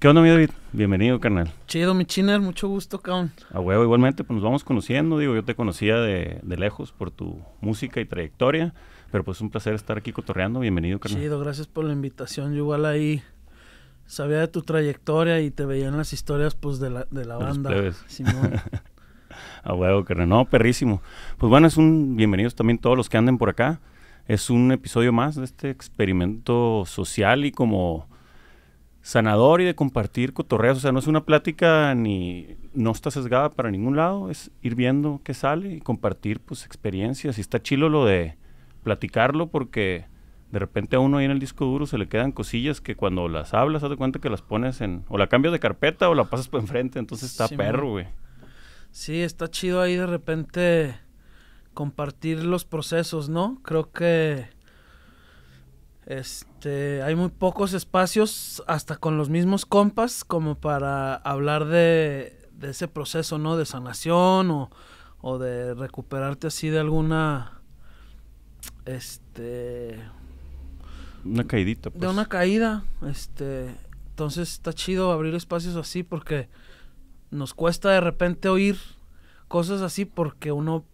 ¿Qué onda, mi David? Bienvenido, carnal. Chido, mi chiner, mucho gusto, caón. A huevo, igualmente, pues nos vamos conociendo. Digo, yo te conocía de, lejos por tu música y trayectoria, pero pues es un placer estar aquí cotorreando. Bienvenido, carnal. Chido, gracias por la invitación. Yo igual ahí sabía de tu trayectoria y te veía en las historias, pues, de la, de banda. A huevo, carnal. No, perrísimo. Pues bueno, es un bienvenidos también todos los que anden por acá. Es un episodio más de este experimento social y como sanador y de compartir cotorreos. O sea, no es una plática ni no está sesgada para ningún lado, es ir viendo qué sale y compartir pues experiencias. Y está chilo lo de platicarlo porque de repente a uno ahí en el disco duro se le quedan cosillas que cuando las hablas, haz de cuenta que las pones en. O la cambias de carpeta o la pasas por enfrente, entonces está perro, güey. Sí, está chido ahí de repente compartir los procesos, ¿no? Creo que este, hay muy pocos espacios, hasta con los mismos compas, como para hablar de, ese proceso, ¿no? De sanación o, de recuperarte así de alguna, este... Una caídita, De pues. una caída, este... Entonces está chido abrir espacios así porque nos cuesta de repente oír cosas así porque uno,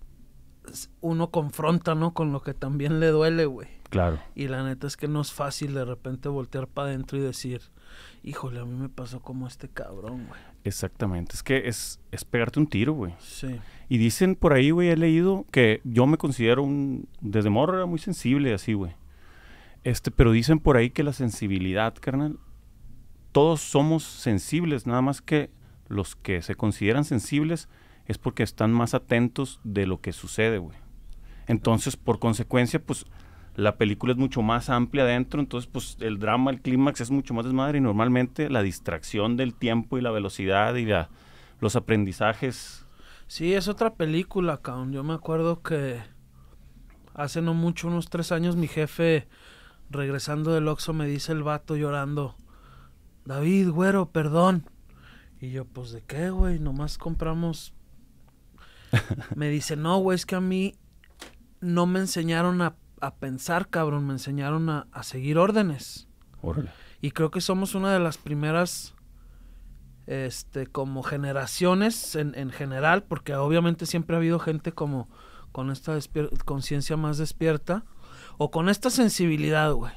uno confronta, ¿no? Con lo que también le duele, güey. Claro. Y la neta es que no es fácil de repente voltear para adentro y decir, híjole, a mí me pasó como este cabrón, güey. Exactamente, es que es, es pegarte un tiro, güey. Sí. Y dicen por ahí, güey, he leído que yo me considero un, desde morro era muy sensible así, güey. Este, pero dicen por ahí que la sensibilidad, carnal, todos somos sensibles, nada más que los que se consideran sensibles es porque están más atentos de lo que sucede, güey. Entonces, por consecuencia, pues la película es mucho más amplia adentro, entonces pues el drama, el clímax es mucho más desmadre y normalmente la distracción del tiempo y la velocidad y los aprendizajes. Sí, es otra película, cabrón. Yo me acuerdo que hace no mucho, unos tres años, mi jefe regresando del Oxxo me dice el vato llorando, David, güero, perdón. Y yo, pues de qué, güey, nomás compramos. me dice, no, güey, es que a mí no me enseñaron a a pensar, cabrón, me enseñaron a, seguir órdenes. Y creo que somos una de las primeras, este, como generaciones en, en general, porque obviamente siempre ha habido gente como con esta conciencia más despierta o con esta sensibilidad, güey.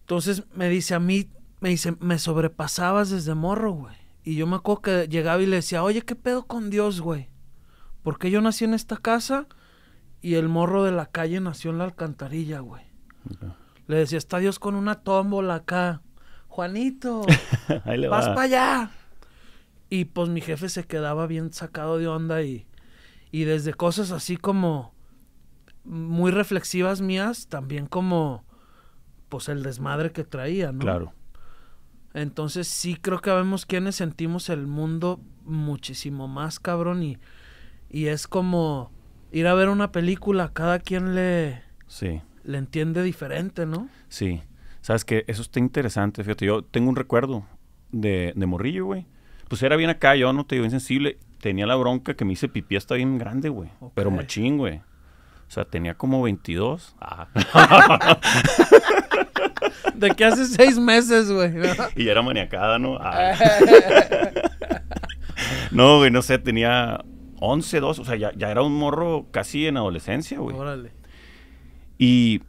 Entonces me dice a mí, me dice, me sobrepasabas desde morro, güey. Y yo me acuerdo que llegaba y le decía, oye, ¿qué pedo con Dios, güey? ¿Por qué yo nací en esta casa? y el morro de la calle nació en la alcantarilla, güey. Le decía, está Dios con una tómbola acá. Juanito, vas para allá. Y pues mi jefe se quedaba bien sacado de onda y, y desde cosas así como muy reflexivas mías, también como pues el desmadre que traía, ¿no? Claro. Entonces sí creo que vemos quienes sentimos el mundo muchísimo más cabrón y, y es como ir a ver una película, cada quien le, sí. le entiende diferente, ¿no? Sí. Sabes que eso está interesante, fíjate. Yo tengo un recuerdo de, de morrillo, güey. Pues era bien acá, yo no te digo insensible. Tenía la bronca que me hice pipí hasta bien grande, güey. Pero machín, güey. O sea, tenía como 22. Ah. de que hace seis meses, güey. Y Y era maniacada, ¿no? Ah. no, güey, no sé, tenía 11, 12, o sea, ya, era un morro casi en adolescencia, güey. Órale. Y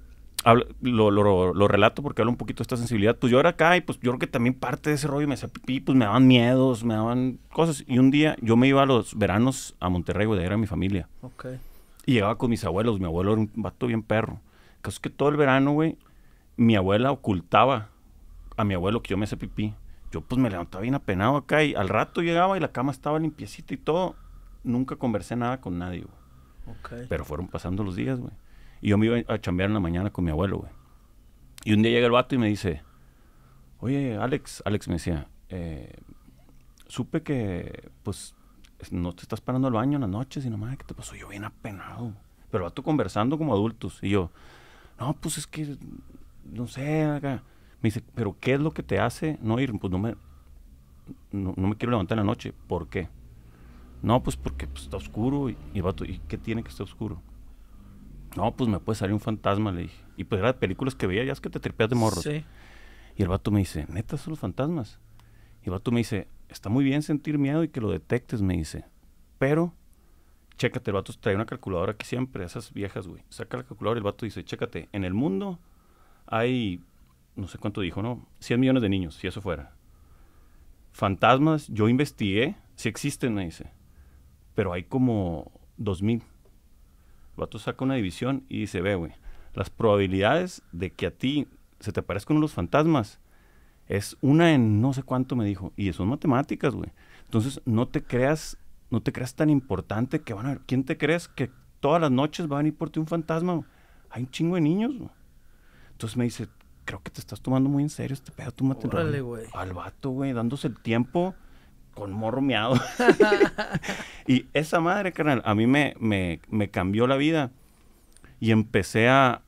lo, relato porque hablo un poquito de esta sensibilidad. Pues yo era acá y pues yo creo que también parte de ese rollo me hacía pipí, pues me daban miedos, me daban cosas. Y un día yo me iba a los veranos a Monterrey, güey, de era mi familia. Ok. Y llegaba con mis abuelos. Mi abuelo era un vato bien perro. Caso que todo el verano, güey, mi abuela ocultaba a mi abuelo que yo me hacía pipí. Yo pues me levantaba bien apenado acá y al rato llegaba y la cama estaba limpiecita y todo nunca conversé nada con nadie, Pero fueron pasando los días, güey. Y yo me iba a chambear en la mañana con mi abuelo, güey. Y un día llega el vato y me dice, oye, Alex, Alex me decía, eh, supe que, pues, no te estás parando al baño en las noches y nomás, ¿qué te pasó? Yo bien apenado. Pero el vato conversando como adultos. Y yo, no, pues es que, no sé, acá. Me dice, pero ¿qué es lo que te hace no ir? Pues no me, no, no me quiero levantar en la noche. ¿Por qué? No, pues porque pues, está oscuro. Y, vato, ¿y qué tiene que estar oscuro? No, pues me puede salir un fantasma, le dije. Y pues era de películas que veía, ya es que te tripeas de morro. Y el vato me dice, neta, son los fantasmas. Y el vato me dice, está muy bien sentir miedo y que lo detectes, me dice. Pero, chécate, el vato trae una calculadora que siempre, esas viejas, güey. Saca la calculadora y el vato dice, chécate, en el mundo hay, no sé cuánto dijo, ¿no? 100 millones de niños, si eso fuera. Fantasmas, yo investigué, si existen, me dice pero hay como 2000. El vato saca una división y dice, ve, güey, las probabilidades de que a ti se te aparezcan los fantasmas es una en no sé cuánto, me dijo. Y son matemáticas, güey. Entonces, no te creas, no te creas tan importante que van a ver, ¿quién te crees que todas las noches va a venir por ti un fantasma? Hay un chingo de niños, güey. Entonces me dice, creo que te estás tomando muy en serio este pedo, tú mate Órale, Al vato, güey, dándose el tiempo con morro meado. y esa madre, carnal, a mí me, me, cambió la vida y empecé a,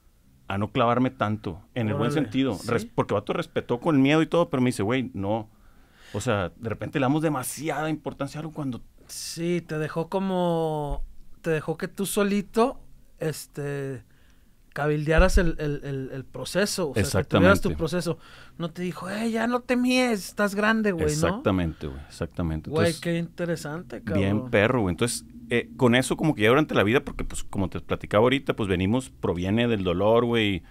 no clavarme tanto, en el buen sentido. porque Vato respetó con el miedo y todo, pero me dice, güey, no. O sea, de repente le damos demasiada importancia a algo cuando... Sí, te dejó como... Te dejó que tú solito, este cabildearas el, proceso, o sea, que tuvieras tu proceso. No te dijo, eh, ya no te mies, estás grande, güey, Exactamente, güey, exactamente. Güey, qué interesante, cabrón. Bien perro, güey. Entonces, eh, con eso como que ya durante la vida, porque pues como te platicaba ahorita, pues venimos, proviene del dolor, güey,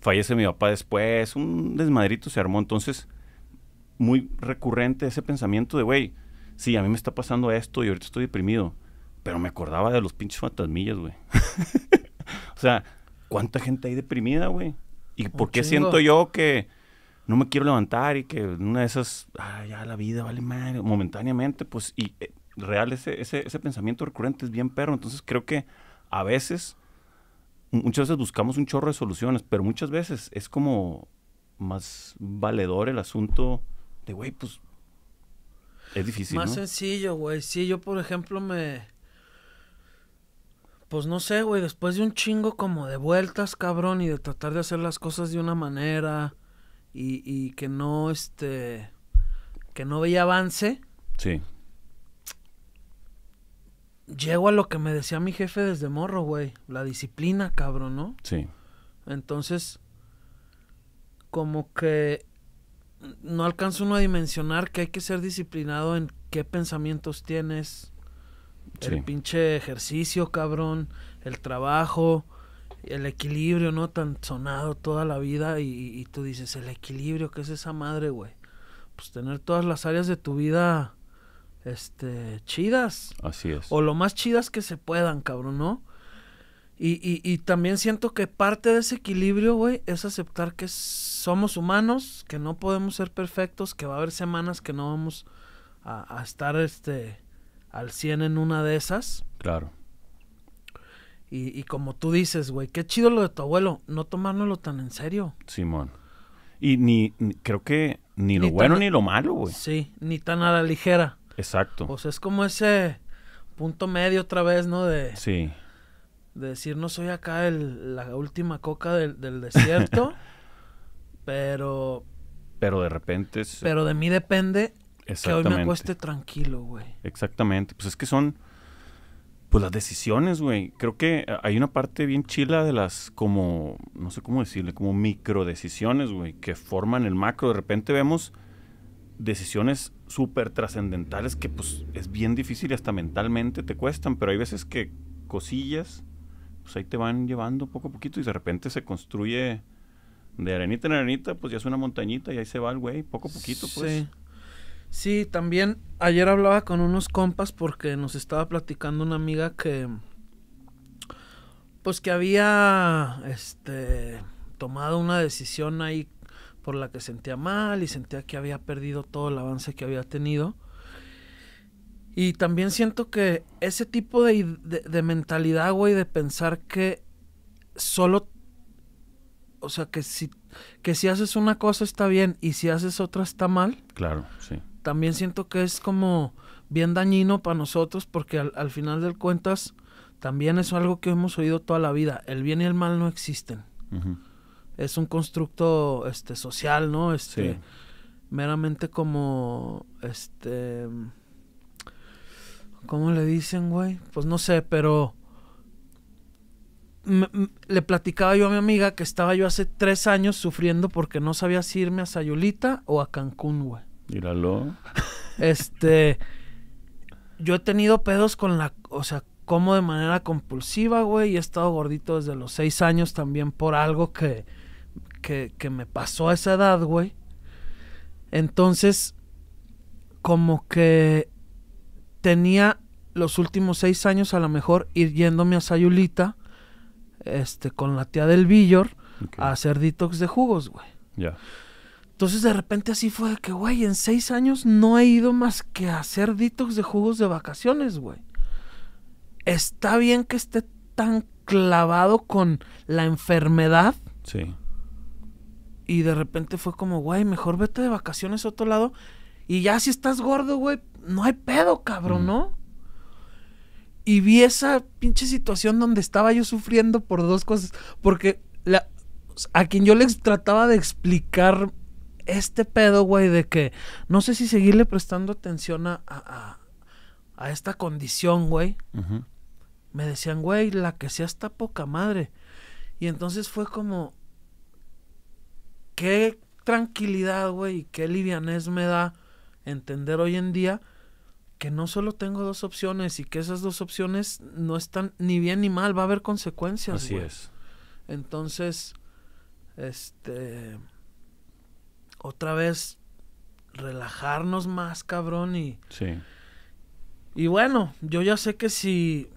fallece mi papá después, un desmadrito se armó, entonces, muy recurrente ese pensamiento de, güey, sí, a mí me está pasando esto y ahorita estoy deprimido, pero me acordaba de los pinches fantasmillas, güey. o sea, ¿cuánta gente hay deprimida, güey? ¿Y por qué siento yo que no me quiero levantar y que una de esas, ah, ya la vida vale más. momentáneamente, pues, y eh, real ese, ese, pensamiento recurrente es bien perro. Entonces creo que a veces, muchas veces buscamos un chorro de soluciones, pero muchas veces es como más valedor el asunto de, güey, pues, es difícil. Más sencillo, güey. Sí, yo, por ejemplo, me pues no sé, güey, después de un chingo como de vueltas, cabrón, y de tratar de hacer las cosas de una manera y, que no, este, que no veía avance. Sí. Llego a lo que me decía mi jefe desde morro, güey, la disciplina, cabrón, ¿no? Sí. Entonces, como que no alcanzo uno a dimensionar que hay que ser disciplinado en qué pensamientos tienes, el pinche ejercicio, cabrón, el trabajo, el equilibrio, ¿no? Tan sonado toda la vida y, tú dices, el equilibrio, ¿qué es esa madre, güey? Pues tener todas las áreas de tu vida, este, chidas. Así es. O lo más chidas que se puedan, cabrón, ¿no? Y, también siento que parte de ese equilibrio, güey, es aceptar que somos humanos, que no podemos ser perfectos, que va a haber semanas que no vamos a estar, este, al 100 en una de esas. Claro. Y, como tú dices, güey, qué chido lo de tu abuelo, no tomárnoslo tan en serio. Simón. Y ni, creo que ni, lo bueno ni lo malo, güey. Sí, ni tan a la ligera. Exacto. Pues es como ese punto medio otra vez, ¿no? De, sí. De decir, no soy acá el, la última coca del, desierto, pero... Pero de repente... Pero de mí depende que hoy me acueste tranquilo, güey. Exactamente. Pues es que son, pues las decisiones, güey. Creo que eh, hay una parte bien chila de las como, no sé cómo decirle, como micro decisiones, güey, que forman el macro. De repente vemos decisiones súper trascendentales que pues es bien difícil y hasta mentalmente te cuestan, pero hay veces que cosillas, pues ahí te van llevando poco a poquito y de repente se construye de arenita en arenita, pues ya es una montañita y ahí se va el güey, poco a poquito, pues. Sí. Sí, también ayer hablaba con unos compas porque nos estaba platicando una amiga que pues que había este tomado una decisión ahí por la que sentía mal y sentía que había perdido todo el avance que había tenido. Y también siento que ese tipo de, de, mentalidad, güey, de pensar que solo, o sea, que si, que si haces una cosa está bien y si haces otra está mal. Claro, sí también siento que es como bien dañino para nosotros porque al, final del cuentas también es algo que hemos oído toda la vida, el bien y el mal no existen. Es un constructo este social, ¿no? Este meramente como este ¿cómo le dicen, güey? Pues no sé, pero le platicaba yo a mi amiga que estaba yo hace tres años sufriendo porque no sabía si irme a Sayulita o a Cancún, güey. Míralo. Este. Yo he tenido pedos con la. O sea, como de manera compulsiva, güey. Y he estado gordito desde los seis años también por algo que. me pasó a esa edad, güey. Entonces. Como que. Tenía los últimos seis años a lo mejor ir yéndome a Sayulita. Este, con la tía del Villor. A hacer detox de jugos, güey. Ya. Entonces de repente así fue de que, güey, en seis años no he ido más que a hacer detox de jugos de vacaciones, güey. Está bien que esté tan clavado con la enfermedad. Sí. Y de repente fue como, güey, mejor vete de vacaciones a otro lado. Y ya si estás gordo, güey, no hay pedo, cabrón, ¿no? Y vi esa pinche situación donde estaba yo sufriendo por dos cosas. Porque a quien yo les trataba de explicar este pedo, güey, de que no sé si seguirle prestando atención a, a, a esta condición, güey. Me decían, güey, la que sea está poca madre. Y entonces fue como, qué tranquilidad, güey, y qué livianez me da entender hoy en día que no solo tengo dos opciones y que esas dos opciones no están ni bien ni mal, va a haber consecuencias. Así es. Entonces, este otra vez relajarnos más, cabrón, y... Sí. Y bueno, yo ya sé que si...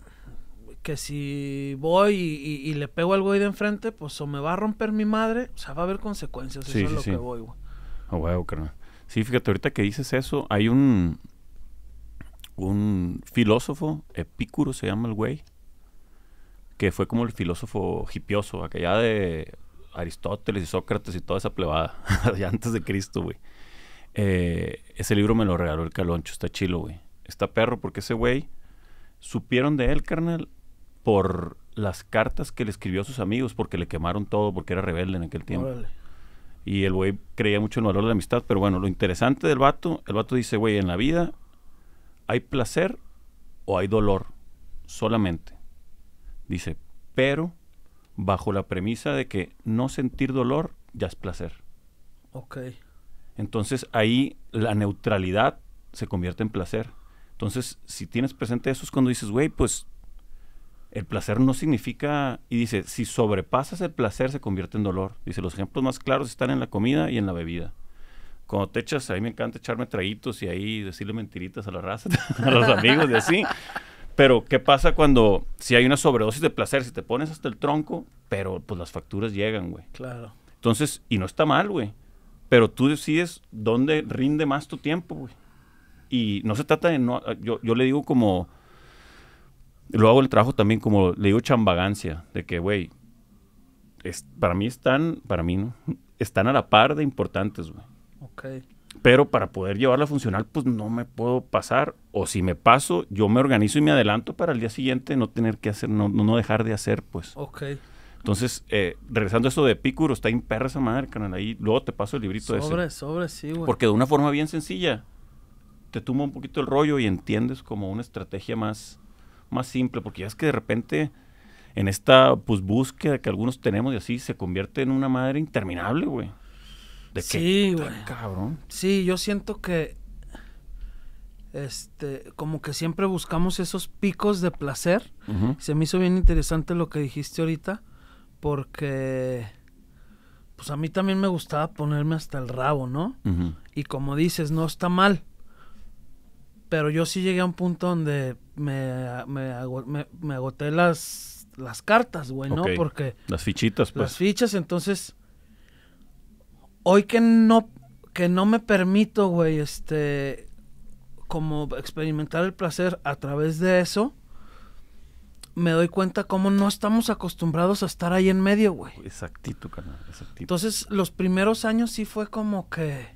Que si voy y, le pego al güey de enfrente, pues o me va a romper mi madre, o sea, va a haber consecuencias. eso es lo que voy, güey. Sí, fíjate, ahorita que dices eso, hay un... Un filósofo, Epicuro se llama el güey, que fue como el filósofo hipioso, aquella de Aristóteles y Sócrates y toda esa plebada, antes de Cristo, güey. Eh, ese libro me lo regaló el Caloncho, está chilo, güey. Está perro, porque ese güey supieron de él, carnal, por las cartas que le escribió a sus amigos, porque le quemaron todo, porque era rebelde en aquel tiempo. Y el güey creía mucho en el valor de la amistad, pero bueno, lo interesante del vato, el vato dice, güey, en la vida hay placer o hay dolor solamente. Dice, pero bajo la premisa de que no sentir dolor ya es placer. Ok. Entonces ahí la neutralidad se convierte en placer. Entonces, si tienes presente eso es cuando dices, güey, pues el placer no significa, y dice, si sobrepasas el placer se convierte en dolor. Dice, los ejemplos más claros están en la comida y en la bebida. Cuando te echas, a mí me encanta echarme traguitos y ahí decirle mentiritas a la raza, a los amigos y así. Pero, ¿qué pasa cuando si hay una sobredosis de placer? Si te pones hasta el tronco, pero pues las facturas llegan, güey. Claro. Entonces, y no está mal, güey. Pero tú decides dónde rinde más tu tiempo, güey. Y no se trata de no. Yo, le digo como. Lo hago el trabajo también como le digo chambagancia, de que, güey, es, para mí están, para mí no, están a la par de importantes, güey. Ok pero para poder llevarla a funcional, pues no me puedo pasar, o si me paso, yo me organizo y me adelanto para el día siguiente no tener que hacer, no, no dejar de hacer, pues. Ok. Entonces, eh, regresando a eso de Epicuro, está perra esa madre, canal, ahí luego te paso el librito de eso Sobre, sobre, sí, güey. Porque de una forma bien sencilla, te tumba un poquito el rollo y entiendes como una estrategia más, más simple, porque ya es que de repente en esta pues, búsqueda que algunos tenemos y así se convierte en una madre interminable, güey sí, güey. Cabrón. Sí, yo siento que. Este, como que siempre buscamos esos picos de placer. Se me hizo bien interesante lo que dijiste ahorita, porque pues a mí también me gustaba ponerme hasta el rabo, ¿no? Y como dices, no está mal. Pero yo sí llegué a un punto donde me, agoté las, las cartas, güey, ¿no? Porque... Las fichitas, pues. Las fichas, entonces hoy que no, que no me permito, güey, este, como experimentar el placer a través de eso, me doy cuenta cómo no estamos acostumbrados a estar ahí en medio, güey. Exactito, carnal, exactito. Entonces, los primeros años sí fue como que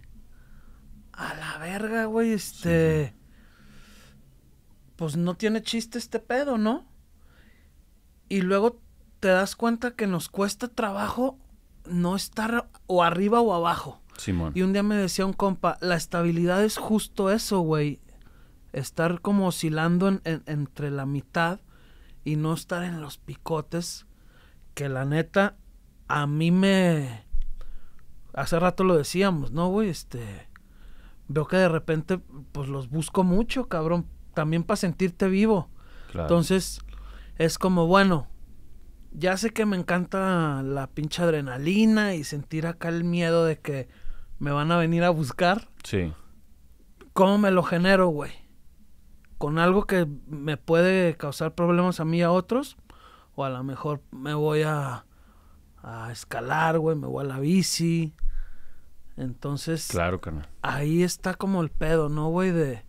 a la verga, güey, este pues no tiene chiste este pedo, ¿no? Y luego te das cuenta que nos cuesta trabajo no estar o arriba o abajo. Y un día me decía un compa, la estabilidad es justo eso, güey. Estar como oscilando en, entre la mitad y no estar en los picotes. Que la neta, a mí me... Hace rato lo decíamos, ¿no, güey? Este... Veo que de repente, pues los busco mucho, cabrón. También para sentirte vivo. Entonces, es como, bueno, ya sé que me encanta la pinche adrenalina y sentir acá el miedo de que me van a venir a buscar. Sí. ¿Cómo me lo genero, güey? ¿Con algo que me puede causar problemas a mí y a otros? O a lo mejor me voy a, escalar, güey, me voy a la bici. Entonces. Claro, carnal. Ahí está como el pedo, ¿no, güey? De.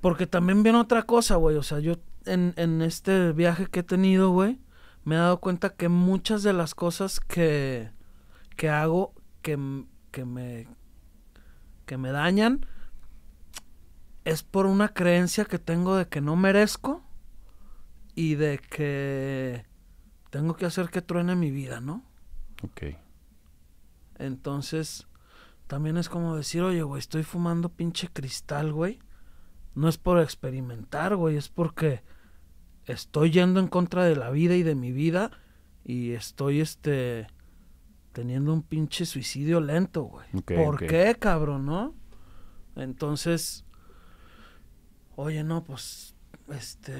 Porque también viene otra cosa, güey. O sea, yo en, en este viaje que he tenido, güey me he dado cuenta que muchas de las cosas que, que hago que, me, que me dañan es por una creencia que tengo de que no merezco y de que tengo que hacer que truene mi vida, ¿no? Ok. Entonces, también es como decir, oye, güey, estoy fumando pinche cristal, güey. No es por experimentar, güey, es porque estoy yendo en contra de la vida y de mi vida y estoy este teniendo un pinche suicidio lento, güey. ¿Por qué, cabrón, no? Entonces, oye, no, pues este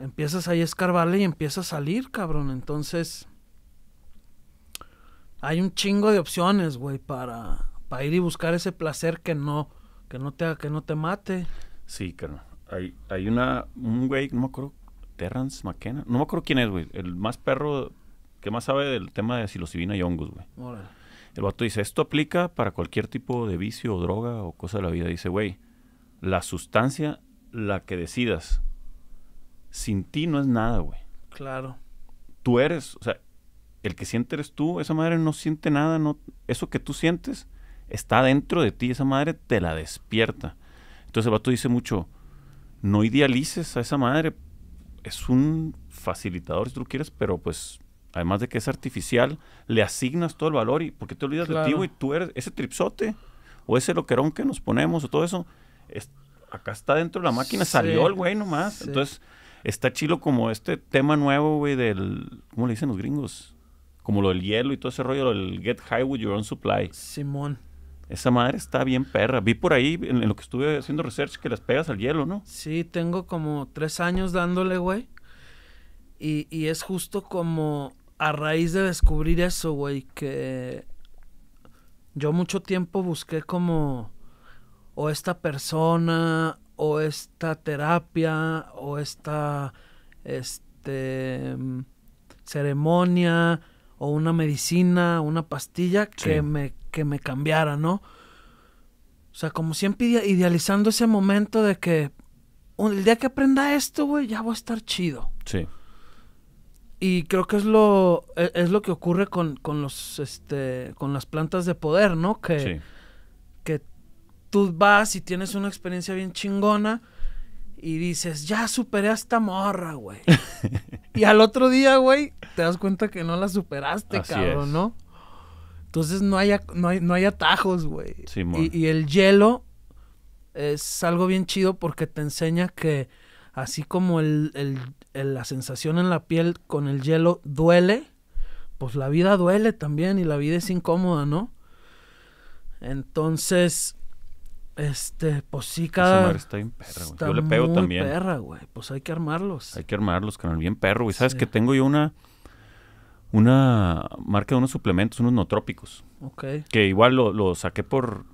empiezas ahí a escarbarle y empiezas a salir, cabrón. Entonces, hay un chingo de opciones, güey, para, para ir y buscar ese placer que no que no te que no te mate. Sí, cabrón. Hay, hay una un güey, no me acuerdo Terrence McKenna. No me acuerdo quién es, güey. El más perro que más sabe del tema de psilocibina y hongos, güey. El vato dice, esto aplica para cualquier tipo de vicio o droga o cosa de la vida. Dice, güey, la sustancia, la que decidas, sin ti no es nada, güey. Claro. Tú eres, o sea, el que siente eres tú, esa madre no siente nada, no, eso que tú sientes está dentro de ti, esa madre te la despierta. Entonces el vato dice mucho, no idealices a esa madre es un facilitador si tú quieres, pero pues además de que es artificial, le asignas todo el valor y porque te olvidas de ti, güey, tú eres ese tripsote o ese loquerón que nos ponemos o todo eso, acá está dentro de la máquina, salió el güey nomás. Entonces, está chilo como este tema nuevo, güey, del, ¿cómo le dicen los gringos? Como lo del hielo y todo ese rollo, el get high with your own supply. Simón. Esa madre está bien perra. Vi por ahí, en, lo que estuve haciendo research, que las pegas al hielo, ¿no? Sí, tengo como tres años dándole, güey. Y, es justo como a raíz de descubrir eso, güey, que yo mucho tiempo busqué como o esta persona o esta terapia o esta este ceremonia o una medicina, una pastilla que, me, que me cambiara, ¿no? O sea, como siempre idealizando ese momento de que el día que aprenda esto, güey, ya voy a estar chido. Sí. Y creo que es lo, e-, es, lo que ocurre con, con, los, este, con las plantas de poder, ¿no? Que, que tú vas y tienes una experiencia bien chingona y dices, ya superé a esta morra, güey. y al otro día, güey, te das cuenta que no la superaste, cabrón, ¿no? Entonces no hay, no hay, atajos, güey. Sí, y, y, el hielo es algo bien chido porque te enseña que así como el, la sensación en la piel con el hielo duele, pues la vida duele también y la vida es incómoda, ¿no? Entonces, este, pues sí, cada. está bien perra, güey. Yo le pego muy también. perra, güey. Pues hay que armarlos. Hay que armarlos, canal. Bien perro, güey. Sabes que tengo yo una. Una marca de unos suplementos, unos notrópicos. Ok. Que igual lo, saqué por.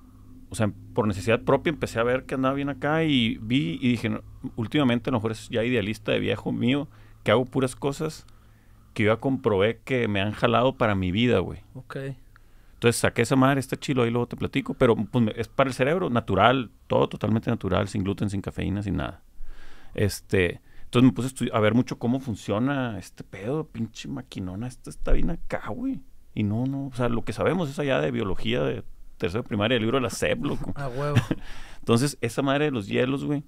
O sea, por necesidad propia empecé a ver que andaba bien acá y vi y dije, últimamente a lo mejor es ya idealista de viejo mío, que hago puras cosas que yo ya comprobé que me han jalado para mi vida, güey. Ok. Entonces saqué esa madre, está chilo, ahí luego te platico, pero pues, es para el cerebro, natural, todo totalmente natural, sin gluten, sin cafeína, sin nada. Este, entonces me puse a ver mucho cómo funciona este pedo, pinche maquinona, esta está bien acá, güey. Y no, no, o sea, lo que sabemos es allá de biología de tercero primaria, el libro de la CEP, loco. Ah, huevo. entonces, esa madre de los hielos, güey,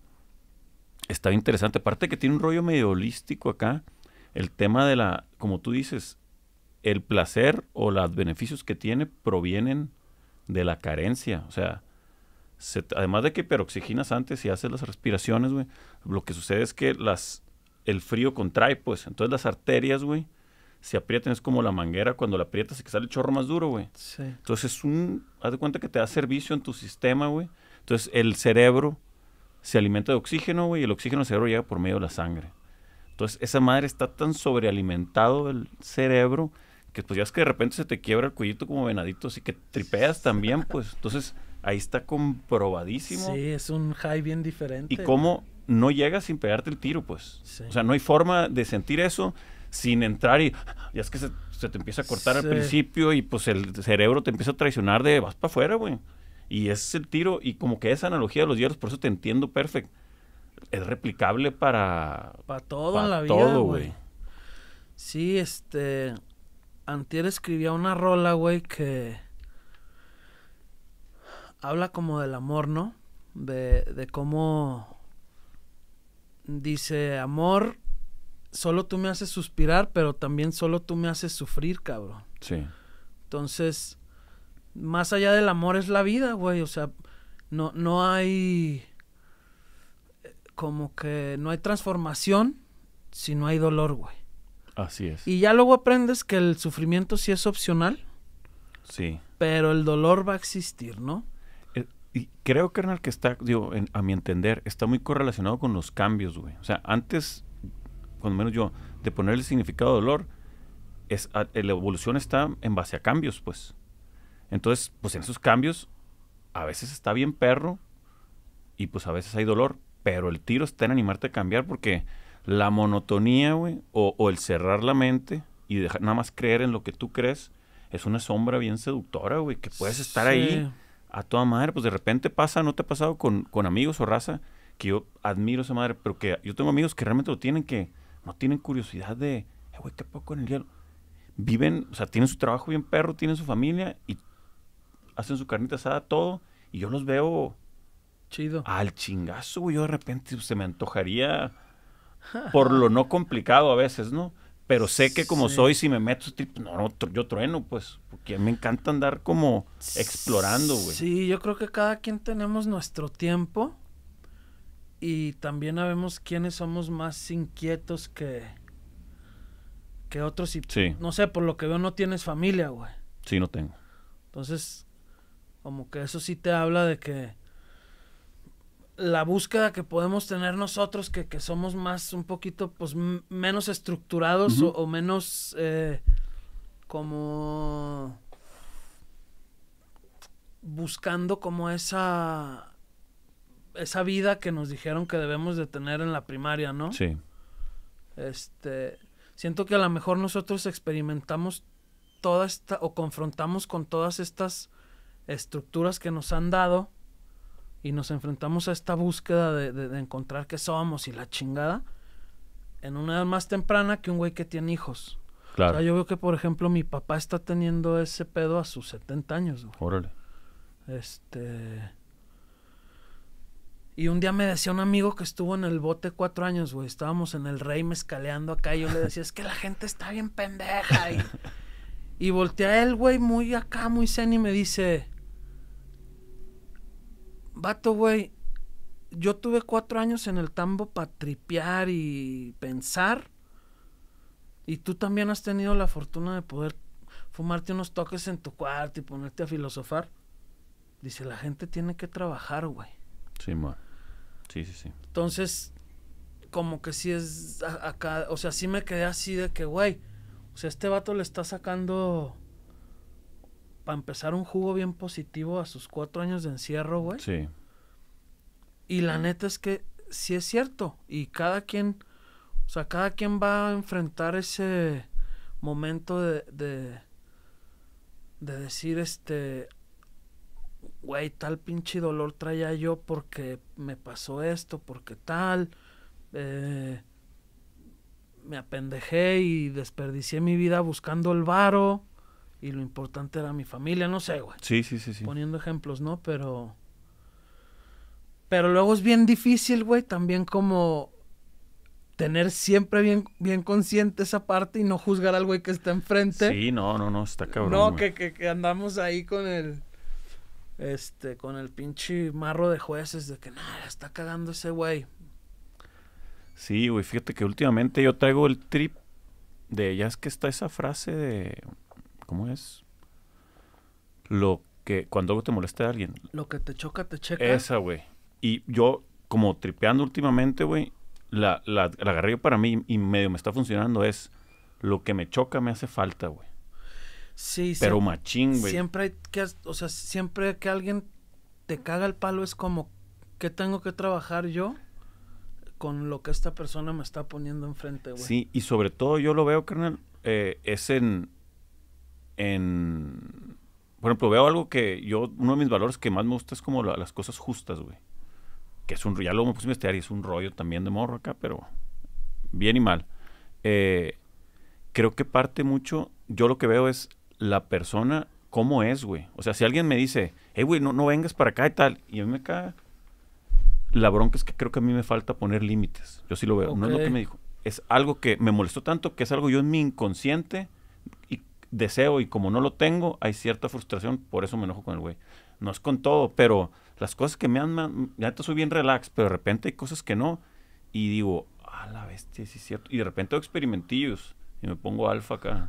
está interesante. Aparte que tiene un rollo medio holístico acá, el tema de la, como tú dices, el placer o los beneficios que tiene provienen de la carencia. O sea, además de que peroxigenas antes y haces las respiraciones, güey, lo que sucede es que las, el frío contrae, pues. Entonces las arterias, güey, se aprietan. Es como la manguera, cuando la aprietas y que sale el chorro más duro, güey. Sí. Entonces es un... Haz de cuenta que te da servicio en tu sistema, güey. Entonces el cerebro se alimenta de oxígeno, güey, y el oxígeno del cerebro llega por medio de la sangre. Entonces esa madre está tan sobrealimentado el cerebro que pues ya es que de repente se te quiebra el cuellito como venadito, así que tripeas también, pues. Entonces, ahí está comprobadísimo. Sí, es un high bien diferente. Y cómo no llegas sin pegarte el tiro, pues. O sea, no hay forma de sentir eso sin entrar y ya es que se, te empieza a cortar al principio y pues el cerebro te empieza a traicionar de vas para afuera, güey. Y ese es el tiro y como que esa analogía de los hierros, por eso te entiendo perfecto. Es replicable para... Para todo en la vida. Todo, güey. Sí, este... Antier escribía una rola, güey, que habla como del amor, ¿no? De, cómo dice, amor, solo tú me haces suspirar, pero también solo tú me haces sufrir, cabrón. Sí. Entonces, más allá del amor es la vida, güey. O sea, no, no hay eh, como que no hay transformación si no hay dolor, güey. Así es. Y ya luego aprendes que el sufrimiento sí es opcional. Sí. Pero el dolor va a existir, ¿no? Eh, y creo, carnal, que está, digo, a mi entender, está muy correlacionado con los cambios, güey. O sea, antes, cuando menos yo, de ponerle significado dolor, es, eh, la evolución está en base a cambios, pues. Entonces, pues en esos cambios, a veces está bien perro y pues a veces hay dolor, pero el tiro está en animarte a cambiar porque la monotonía, güey, o, el cerrar la mente y dejar, nada más creer en lo que tú crees, es una sombra bien seductora, güey, que puedes estar ahí a toda madre. Pues de repente pasa, ¿no te ha pasado con, con amigos o raza? Que yo admiro esa madre, pero que yo tengo amigos que realmente lo tienen que, no tienen curiosidad de, eh, güey, ¿qué poco en el hielo? Viven, o sea, tienen su trabajo bien perro, tienen su familia y hacen su carnita asada, todo. Y yo los veo. Chido. Al chingazo, güey. Yo de repente se me antojaría por lo no complicado a veces, ¿no? Pero sé que como soy, si me meto, este no, yo trueno, pues, porque me encanta andar como explorando, güey. Sí, yo creo que cada quien tenemos nuestro tiempo y también sabemos quiénes somos más inquietos que, que otros. Y, sí. No sé, por lo que veo no tienes familia, güey. Sí, no tengo. Entonces, como que eso sí te habla de que la búsqueda que podemos tener nosotros, que, somos más un poquito, pues, menos estructurados o, menos eh, como buscando como esa esa vida que nos dijeron que debemos de tener en la primaria, ¿no? Sí. Este, siento que a lo mejor nosotros experimentamos toda esta o confrontamos con todas estas estructuras que nos han dado y nos enfrentamos a esta búsqueda de, encontrar qué somos y la chingada en una edad más temprana que un güey que tiene hijos. Claro. O sea, yo veo que, por ejemplo, mi papá está teniendo ese pedo a sus 70 años. Güey. Órale. Este. Y un día me decía un amigo que estuvo en el bote cuatro años, güey. Estábamos en el rey mezcaleando acá. Y yo le decía, es que la gente está bien pendeja. Y, y voltea él, güey, muy acá, muy zen, y me dice, Vato, güey, yo tuve cuatro años en el tambo para tripear y pensar. Y tú también has tenido la fortuna de poder fumarte unos toques en tu cuarto y ponerte a filosofar. Dice, la gente tiene que trabajar, güey. Sí, ma. Sí, sí, sí. Entonces, como que sí es acá, o sea, sí me quedé así de que, güey, o sea, este vato le está sacando para empezar, un jugo bien positivo a sus cuatro años de encierro, güey. Sí. Y la neta es que sí es cierto. Y cada quien, o sea, cada quien va a enfrentar ese momento de, de, decir, este, güey, tal pinche dolor traía yo porque me pasó esto, porque tal. Eh, me apendejé y desperdicié mi vida buscando el varo y lo importante era mi familia, no sé, güey. Sí, sí, sí, sí. Poniendo ejemplos, ¿no? Pero. Pero luego es bien difícil, güey, también como tener siempre bien, bien consciente esa parte y no juzgar al güey que está enfrente. Sí, no, no, no, está cabrón. No, que, andamos ahí con el. Este, con el pinche marro de jueces de que nada, está cagando ese güey. Sí, güey, fíjate que últimamente yo traigo el trip de ya es que está esa frase de ¿Cómo es? Lo que cuando algo te molesta a alguien. Lo que te choca, te checa. Esa, güey. Y yo, como tripeando últimamente, güey, la, la, la agarré para mí y medio me está funcionando es lo que me choca me hace falta, güey. Sí, sí. Pero machín, güey. Siempre hay que, o sea, siempre que alguien te caga el palo es como, ¿qué tengo que trabajar yo con lo que esta persona me está poniendo enfrente, güey? Sí, y sobre todo yo lo veo, carnal, eh, es en, por ejemplo, veo algo que yo, uno de mis valores que más me gusta es como las cosas justas, güey. Que es un, ya lo me puse a investigar y es un rollo también de morro acá, pero bien y mal. Eh, creo que parte mucho, yo lo que veo es la persona, cómo es, güey. O sea, si alguien me dice, hey, güey, no, no vengas para acá y tal, y a mí me cae, la bronca es que creo que a mí me falta poner límites. Yo sí lo veo. No es lo que me dijo. Es algo que me molestó tanto que es algo yo en mi inconsciente deseo y como no lo tengo, hay cierta frustración, por eso me enojo con el güey. No es con todo, pero las cosas que me han... Ya estoy soy bien relax, pero de repente hay cosas que no. Y digo, a la bestia, sí es cierto. Y de repente hago experimentillos y me pongo alfa acá.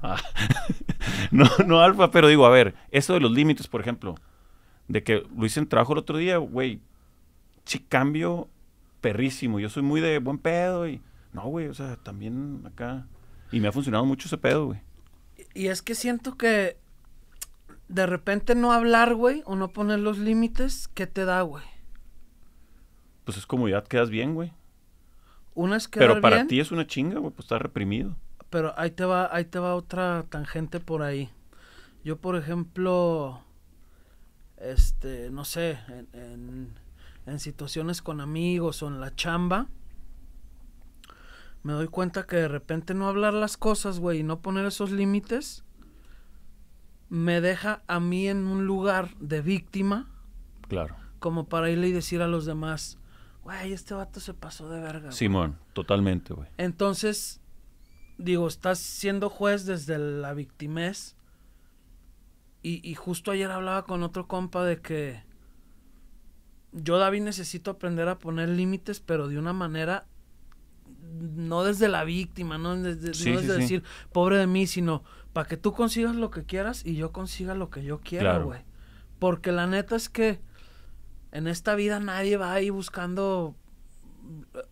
no, no alfa, pero digo, a ver, eso de los límites, por ejemplo, de que lo hice en trabajo el otro día, güey, sí cambio perrísimo. Yo soy muy de buen pedo y... No, güey, o sea, también acá... Y me ha funcionado mucho ese pedo, güey y es que siento que de repente no hablar, güey, o no poner los límites, ¿qué te da, güey? Pues es como comodidad, quedas bien, güey. Una es que. Pero para ti es una chinga, güey, pues estás reprimido. Pero ahí te va, ahí te va otra tangente por ahí. Yo, por ejemplo, este, no sé, en situaciones con amigos o en la chamba, me doy cuenta que de repente no hablar las cosas, güey, y no poner esos límites, me deja a mí en un lugar de víctima. Claro. Como para irle y decir a los demás, güey, este vato se pasó de verga. Simón, totalmente, güey. Entonces, digo, estás siendo juez desde la victimez. Y, y justo ayer hablaba con otro compa de que yo, David, necesito aprender a poner límites, pero de una manera no desde la víctima, no desde, decir, pobre de mí, sino para que tú consigas lo que quieras y yo consiga lo que yo quiero, güey. Porque la neta es que en esta vida nadie va ahí buscando,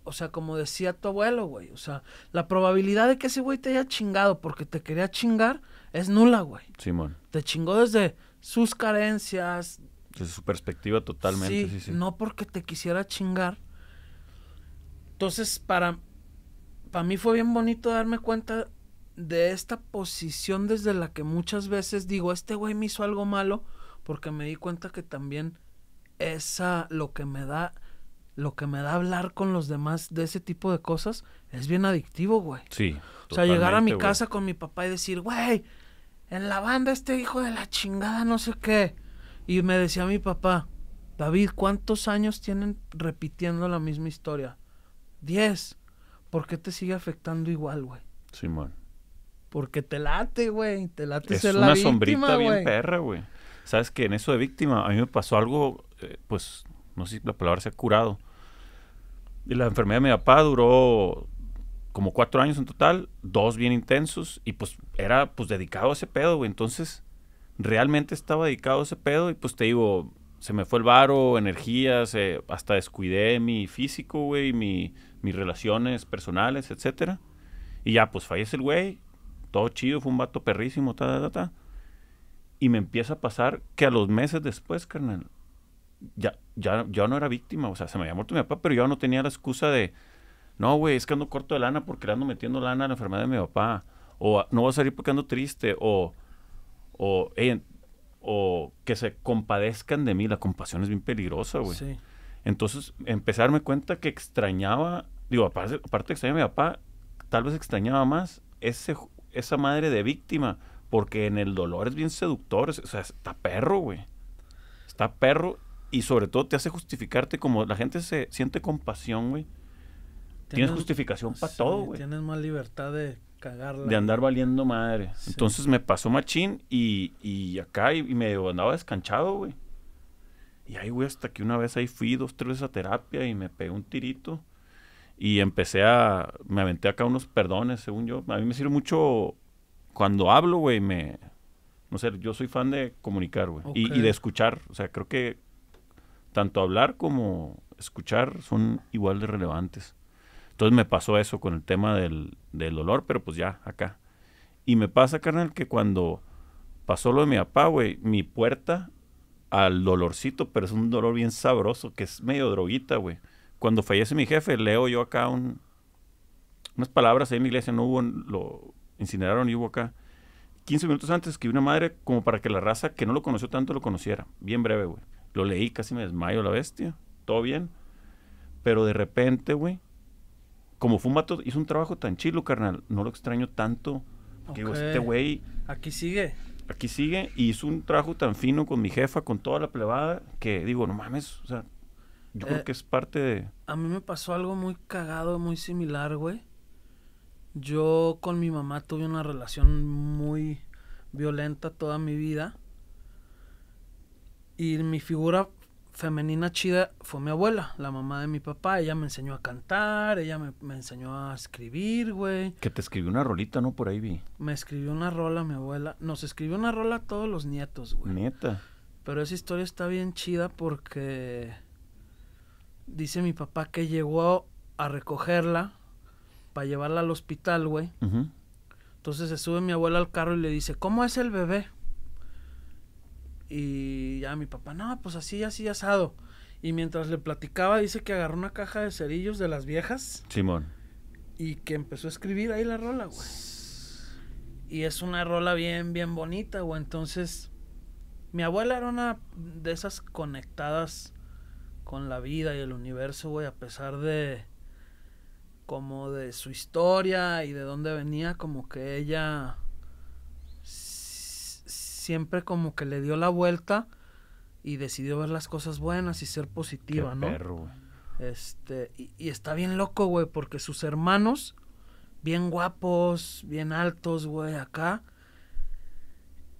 o sea, como decía tu abuelo, güey, o sea, la probabilidad de que ese güey te haya chingado porque te quería chingar es nula, güey. Simón. Te chingó desde sus carencias. Desde su perspectiva totalmente, sí. No porque te quisiera chingar. Entonces, para, para mí fue bien bonito darme cuenta de esta posición desde la que muchas veces digo, este güey me hizo algo malo, porque me di cuenta que también esa lo que me da lo que me da hablar con los demás de ese tipo de cosas es bien adictivo, güey. Sí. O sea, llegar a mi casa con mi papá y decir, güey, en la banda este hijo de la chingada, no sé qué. Y me decía mi papá, David, ¿cuántos años tienen repitiendo la misma historia? Diez. ¿por qué te sigue afectando igual, güey? Sí, man. Porque te late, güey. Te late ser la víctima, Es una sombrita bien perra, güey. Sabes que en eso de víctima, a mí me pasó algo, eh, pues, no sé si la palabra ha curado. Y la enfermedad de mi papá duró como cuatro años en total, dos bien intensos, y pues era pues dedicado a ese pedo, güey. Entonces, realmente estaba dedicado a ese pedo, y pues te digo, se me fue el varo, energías, eh, hasta descuidé mi físico, güey, mi mis relaciones personales, etcétera. Y ya, pues fallece el güey, todo chido, fue un vato perrísimo, ta, ta, ta, Y me empieza a pasar que a los meses después, carnal, ya, ya, no era víctima, o sea, se me había muerto mi papá, pero yo no tenía la excusa de, no, güey, es que ando corto de lana porque le ando metiendo lana a la enfermedad de mi papá, o no voy a salir porque ando triste, o, o, o que se compadezcan de mí, la compasión es bien peligrosa, güey. Sí. Entonces empecé a darme cuenta que extrañaba, digo, aparte, aparte extrañaba a mi papá, tal vez extrañaba más ese, esa madre de víctima, porque en el dolor es bien seductor, o sea, está perro, güey. Está perro y sobre todo te hace justificarte como la gente se siente compasión, güey. Tienes, justificación para todo, güey. Tienes más libertad de cagarla. De andar valiendo madre. Entonces me pasó machín y, y acá y, y me andaba descanchado, güey. Y ahí, güey, hasta que una vez ahí fui dos, tres veces a terapia y me pegué un tirito. Y empecé a... Me aventé acá unos perdones, según yo. A mí me sirve mucho cuando hablo, güey, me... No sé, yo soy fan de comunicar, güey. Y, de escuchar. O sea, creo que tanto hablar como escuchar son igual de relevantes. Entonces me pasó eso con el tema del, del, dolor, pero pues ya, acá. Y me pasa, carnal, que cuando pasó lo de mi papá, güey, mi puerta al dolorcito, pero es un dolor bien sabroso, que es medio droguita, güey. Cuando fallece mi jefe, leo yo acá unas palabras ahí en mi iglesia, no hubo, lo incineraron y hubo acá. 15 minutos antes escribí una madre como para que la raza que no lo conoció tanto lo conociera. Bien breve, güey. Lo leí, casi me desmayo la bestia. Todo bien. Pero de repente, güey, como Fumato hizo un trabajo tan chilo, carnal, no lo extraño tanto. Porque este güey... Aquí sigue aquí sigue, y hizo un trabajo tan fino con mi jefa, con toda la plebada, que digo, no mames, o sea, yo creo eh, que es parte de... A mí me pasó algo muy cagado, muy similar, güey. Yo con mi mamá tuve una relación muy violenta toda mi vida. Y mi figura femenina chida fue mi abuela, la mamá de mi papá. Ella me enseñó a cantar, ella me, enseñó a escribir, güey. Que te escribió una rolita, ¿no? Por ahí vi. Me escribió una rola mi abuela. Nos escribió una rola a todos los nietos, güey. Nieta. Pero esa historia está bien chida porque dice mi papá que llegó a, recogerla para llevarla al hospital, güey. Entonces se sube mi abuela al carro y le dice, ¿cómo es el bebé? Y ya mi papá, no, pues así, así, asado. Y mientras le platicaba, dice que agarró una caja de cerillos de las viejas. Simón. Y que empezó a escribir ahí la rola, güey. Y es una rola bien, bien bonita, güey. Entonces, mi abuela era una de esas conectadas con la vida y el universo, güey, a pesar de como de su historia y de dónde venía, como que ella siempre como que le dio la vuelta y decidió ver las cosas buenas y ser positiva, ¿no? Este, y, está bien loco, güey, porque sus hermanos, bien guapos, bien altos, güey, acá.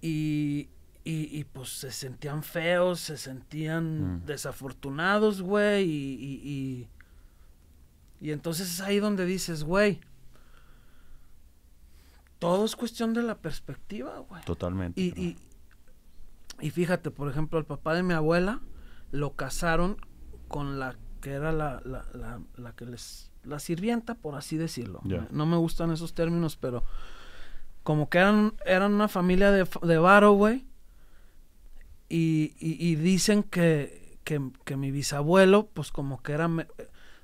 Y, y, pues se sentían feos, se sentían mm. desafortunados, güey, y, y, y entonces es ahí donde dices, güey, todo es cuestión de la perspectiva, güey. Totalmente. Y, y, y, fíjate, por ejemplo, el papá de mi abuela lo casaron con la que era la, la, la, que les... La sirvienta, por así decirlo. No me gustan esos términos, pero como que eran, eran una familia de, de varo, güey. Y, y, y, dicen que, que, mi bisabuelo, pues como que era,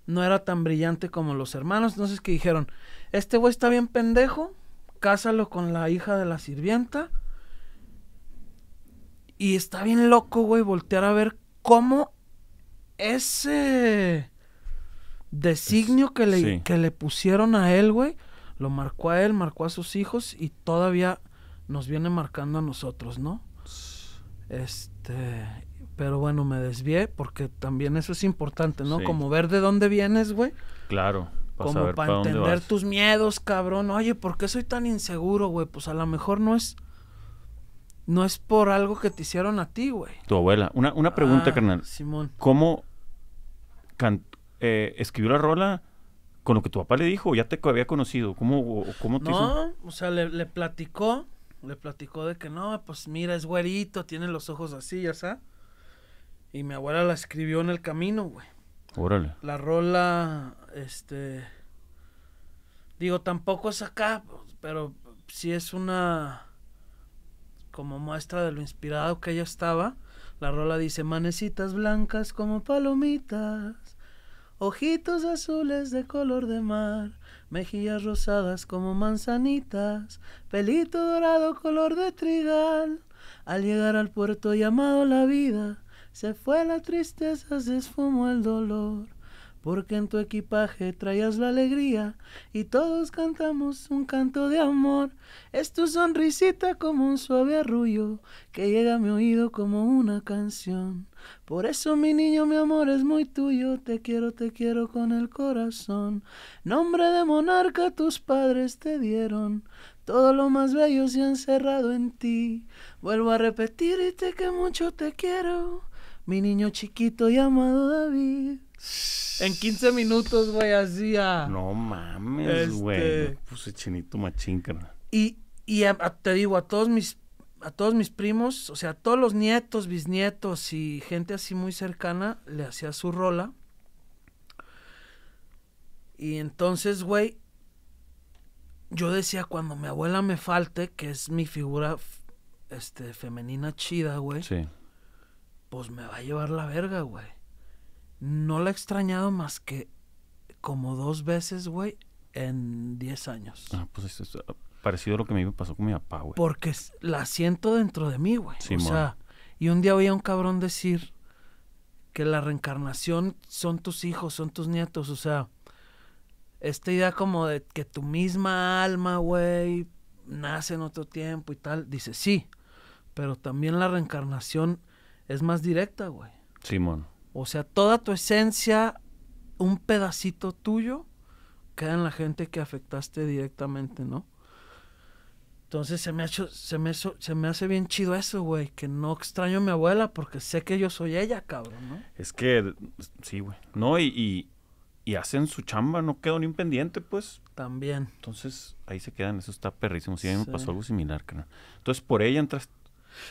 no era tan brillante como los hermanos. Entonces que dijeron, este güey está bien pendejo, cásalo con la hija de la sirvienta. Y está bien loco, güey, voltear a ver cómo ese designio que le, que le pusieron a él, güey, lo marcó a él, marcó a sus hijos y todavía nos viene marcando a nosotros, ¿no? Este, pero bueno, me desvié porque también eso es importante, ¿no? Como ver de dónde vienes, güey. Claro como para entender tus miedos, cabrón. Oye, ¿por qué soy tan inseguro, güey? Pues a lo mejor no es. No es por algo que te hicieron a ti, güey. Tu abuela. Una, una pregunta, ah, carnal. Simón. ¿Cómo eh, escribió la rola con lo que tu papá le dijo? ¿Ya te había conocido? ¿Cómo, te cómo no, o sea, le, le, platicó. Le platicó de que no, pues mira, es güerito, tiene los ojos así, ya sabes. Y mi abuela la escribió en el camino, güey. Órale. La rola este, digo, tampoco es acá, pero si es una como muestra de lo inspirado que ella estaba. La rola dice, manecitas blancas como palomitas, ojitos azules de color de mar, mejillas rosadas como manzanitas, pelito dorado color de trigal. Al llegar al puerto llamado la vida, se fue la tristeza, se esfumó el dolor porque en tu equipaje traías la alegría y todos cantamos un canto de amor. Es tu sonrisita como un suave arrullo que llega a mi oído como una canción. Por eso mi niño, mi amor es muy tuyo, te quiero, te quiero con el corazón. Nombre de monarca tus padres te dieron, todo lo más bello se ha encerrado en ti. Vuelvo a repetirte que mucho te quiero, mi niño chiquito llamado David. En 15 minutos, güey, hacía. No mames, este- güey. puse chinito machín, carnal. Y, te digo, a todos mis a todos mis primos, o sea, a todos los nietos, bisnietos y gente así muy cercana, le hacía su rola. Y entonces, güey, yo decía, cuando mi abuela me falte, que es mi figura este, femenina chida, güey. Sí. Pues me va a llevar la verga, güey no la he extrañado más que como dos veces, güey, en 10 años. Ah, pues eso es ah, parecido a lo que me pasó con mi papá, güey. Porque la siento dentro de mí, güey. Sí, o sea, y un día oía un cabrón decir que la reencarnación son tus hijos, son tus nietos, o sea, esta idea como de que tu misma alma, güey, nace en otro tiempo y tal, dice sí, pero también la reencarnación es más directa, güey. Simón. O sea, toda tu esencia, un pedacito tuyo, queda en la gente que afectaste directamente, ¿no? Entonces se me, ha se, me, se me hace bien chido eso, güey, que no extraño a mi abuela porque sé que yo soy ella, cabrón, ¿no? Es que, sí, güey. No, y, hacen su chamba, no quedó ni un pendiente, pues. También. Entonces ahí se quedan, eso está perrísimo. Sí, a mí me pasó algo similar, cara. Entonces por ella entras,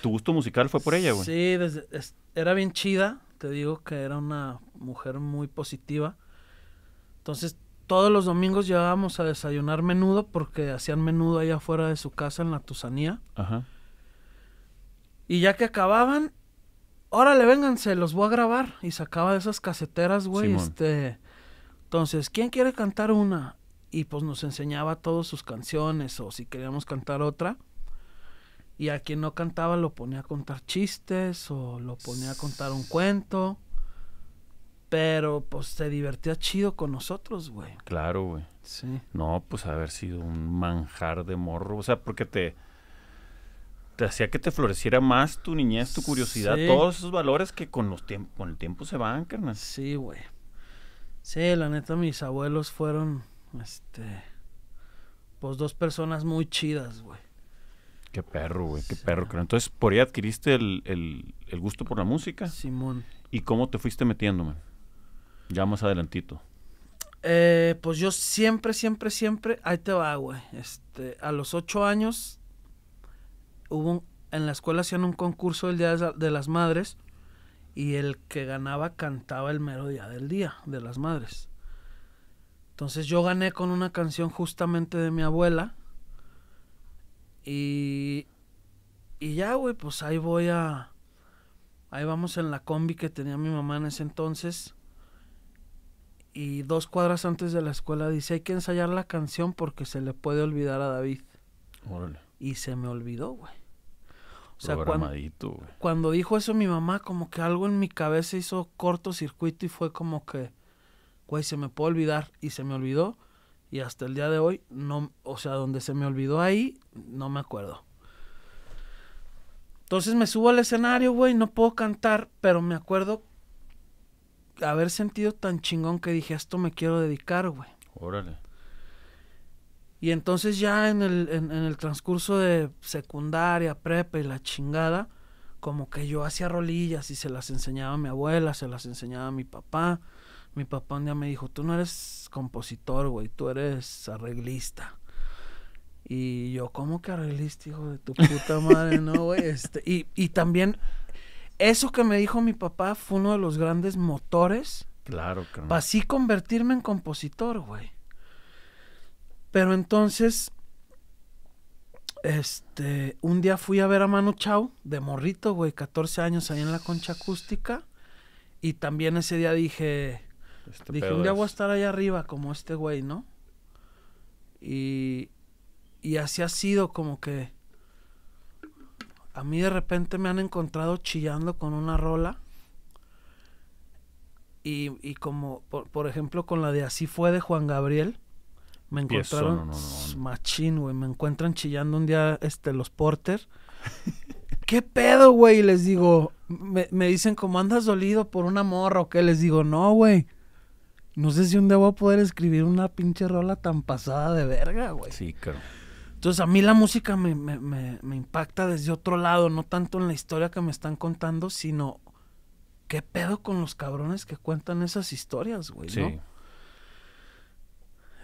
tu gusto musical fue por ella, güey. Sí, desde, era bien chida te digo que era una mujer muy positiva. Entonces todos los domingos llevábamos a desayunar menudo porque hacían menudo allá afuera de su casa en la Tusanía. Ajá. Y ya que acababan, órale, vénganse, los voy a grabar. Y sacaba de esas caseteras, güey. Este, entonces, ¿quién quiere cantar una? Y pues nos enseñaba todas sus canciones o si queríamos cantar otra y a quien no cantaba lo ponía a contar chistes o lo ponía a contar un cuento. Pero pues se divertía chido con nosotros, güey. Claro, güey. Sí. No, pues haber sido un manjar de morro. O sea, porque te, te hacía que te floreciera más tu niñez, tu curiosidad, todos esos valores que con los con el tiempo se van, carnal. Sí, güey. Sí, la neta, mis abuelos fueron, este, pues dos personas muy chidas, güey. Qué perro, güey, qué perro. Entonces, por ahí adquiriste el, gusto por la música. Simón. ¿Y cómo te fuiste metiéndome? Ya más adelantito. Eh, pues yo siempre, siempre, siempre, ahí te va, güey. Este, a los ocho años hubo en la escuela hacían un concurso del Día de las Madres y el que ganaba cantaba el mero día del Día de las Madres. Entonces yo gané con una canción justamente de mi abuela y, ya, güey, pues ahí voy a... Ahí vamos en la combi que tenía mi mamá en ese entonces. Y dos cuadras antes de la escuela dice, hay que ensayar la canción porque se le puede olvidar a David. Y se me olvidó, güey. O sea, cuando, cuando, dijo eso mi mamá, como que algo en mi cabeza hizo cortocircuito y fue como que, güey, se me puede olvidar. Y se me olvidó. Y hasta el día de hoy, no, o sea, donde se me olvidó ahí, no me acuerdo. Entonces me subo al escenario, güey, no puedo cantar, pero me acuerdo haber sentido tan chingón que dije, esto me quiero dedicar, güey. Órale. Y entonces ya en el, en el transcurso de secundaria, prepa y la chingada, como que yo hacía rolillas y se las enseñaba a mi abuela, se las enseñaba a mi papá mi papá un día me dijo, tú no eres compositor, güey, tú eres arreglista. Y yo, ¿cómo que arreglista, hijo de tu puta madre? no, güey. Este, y, también, eso que me dijo mi papá fue uno de los grandes motores. Claro, claro. Para así convertirme en compositor, güey. Pero entonces, este, un día fui a ver a Manu Chao, de morrito, güey, 14 años ahí en la concha acústica. Y también ese día dije, este Dije, un día voy a estar allá arriba como este güey, ¿no? Y, así ha sido como que a mí de repente me han encontrado chillando con una rola. Y, y como, por, por, ejemplo, con la de Así fue de Juan Gabriel, me encontraron no, machín, güey. Me encuentran chillando un día este, los Porter. ¿Qué pedo, güey? Les digo, me, me dicen, como andas dolido por una morra o qué? Les digo, no, güey. No sé si un día voy a poder escribir una pinche rola tan pasada de verga, güey. Sí, claro. Entonces a mí la música me, impacta desde otro lado, no tanto en la historia que me están contando, sino qué pedo con los cabrones que cuentan esas historias, güey, sí.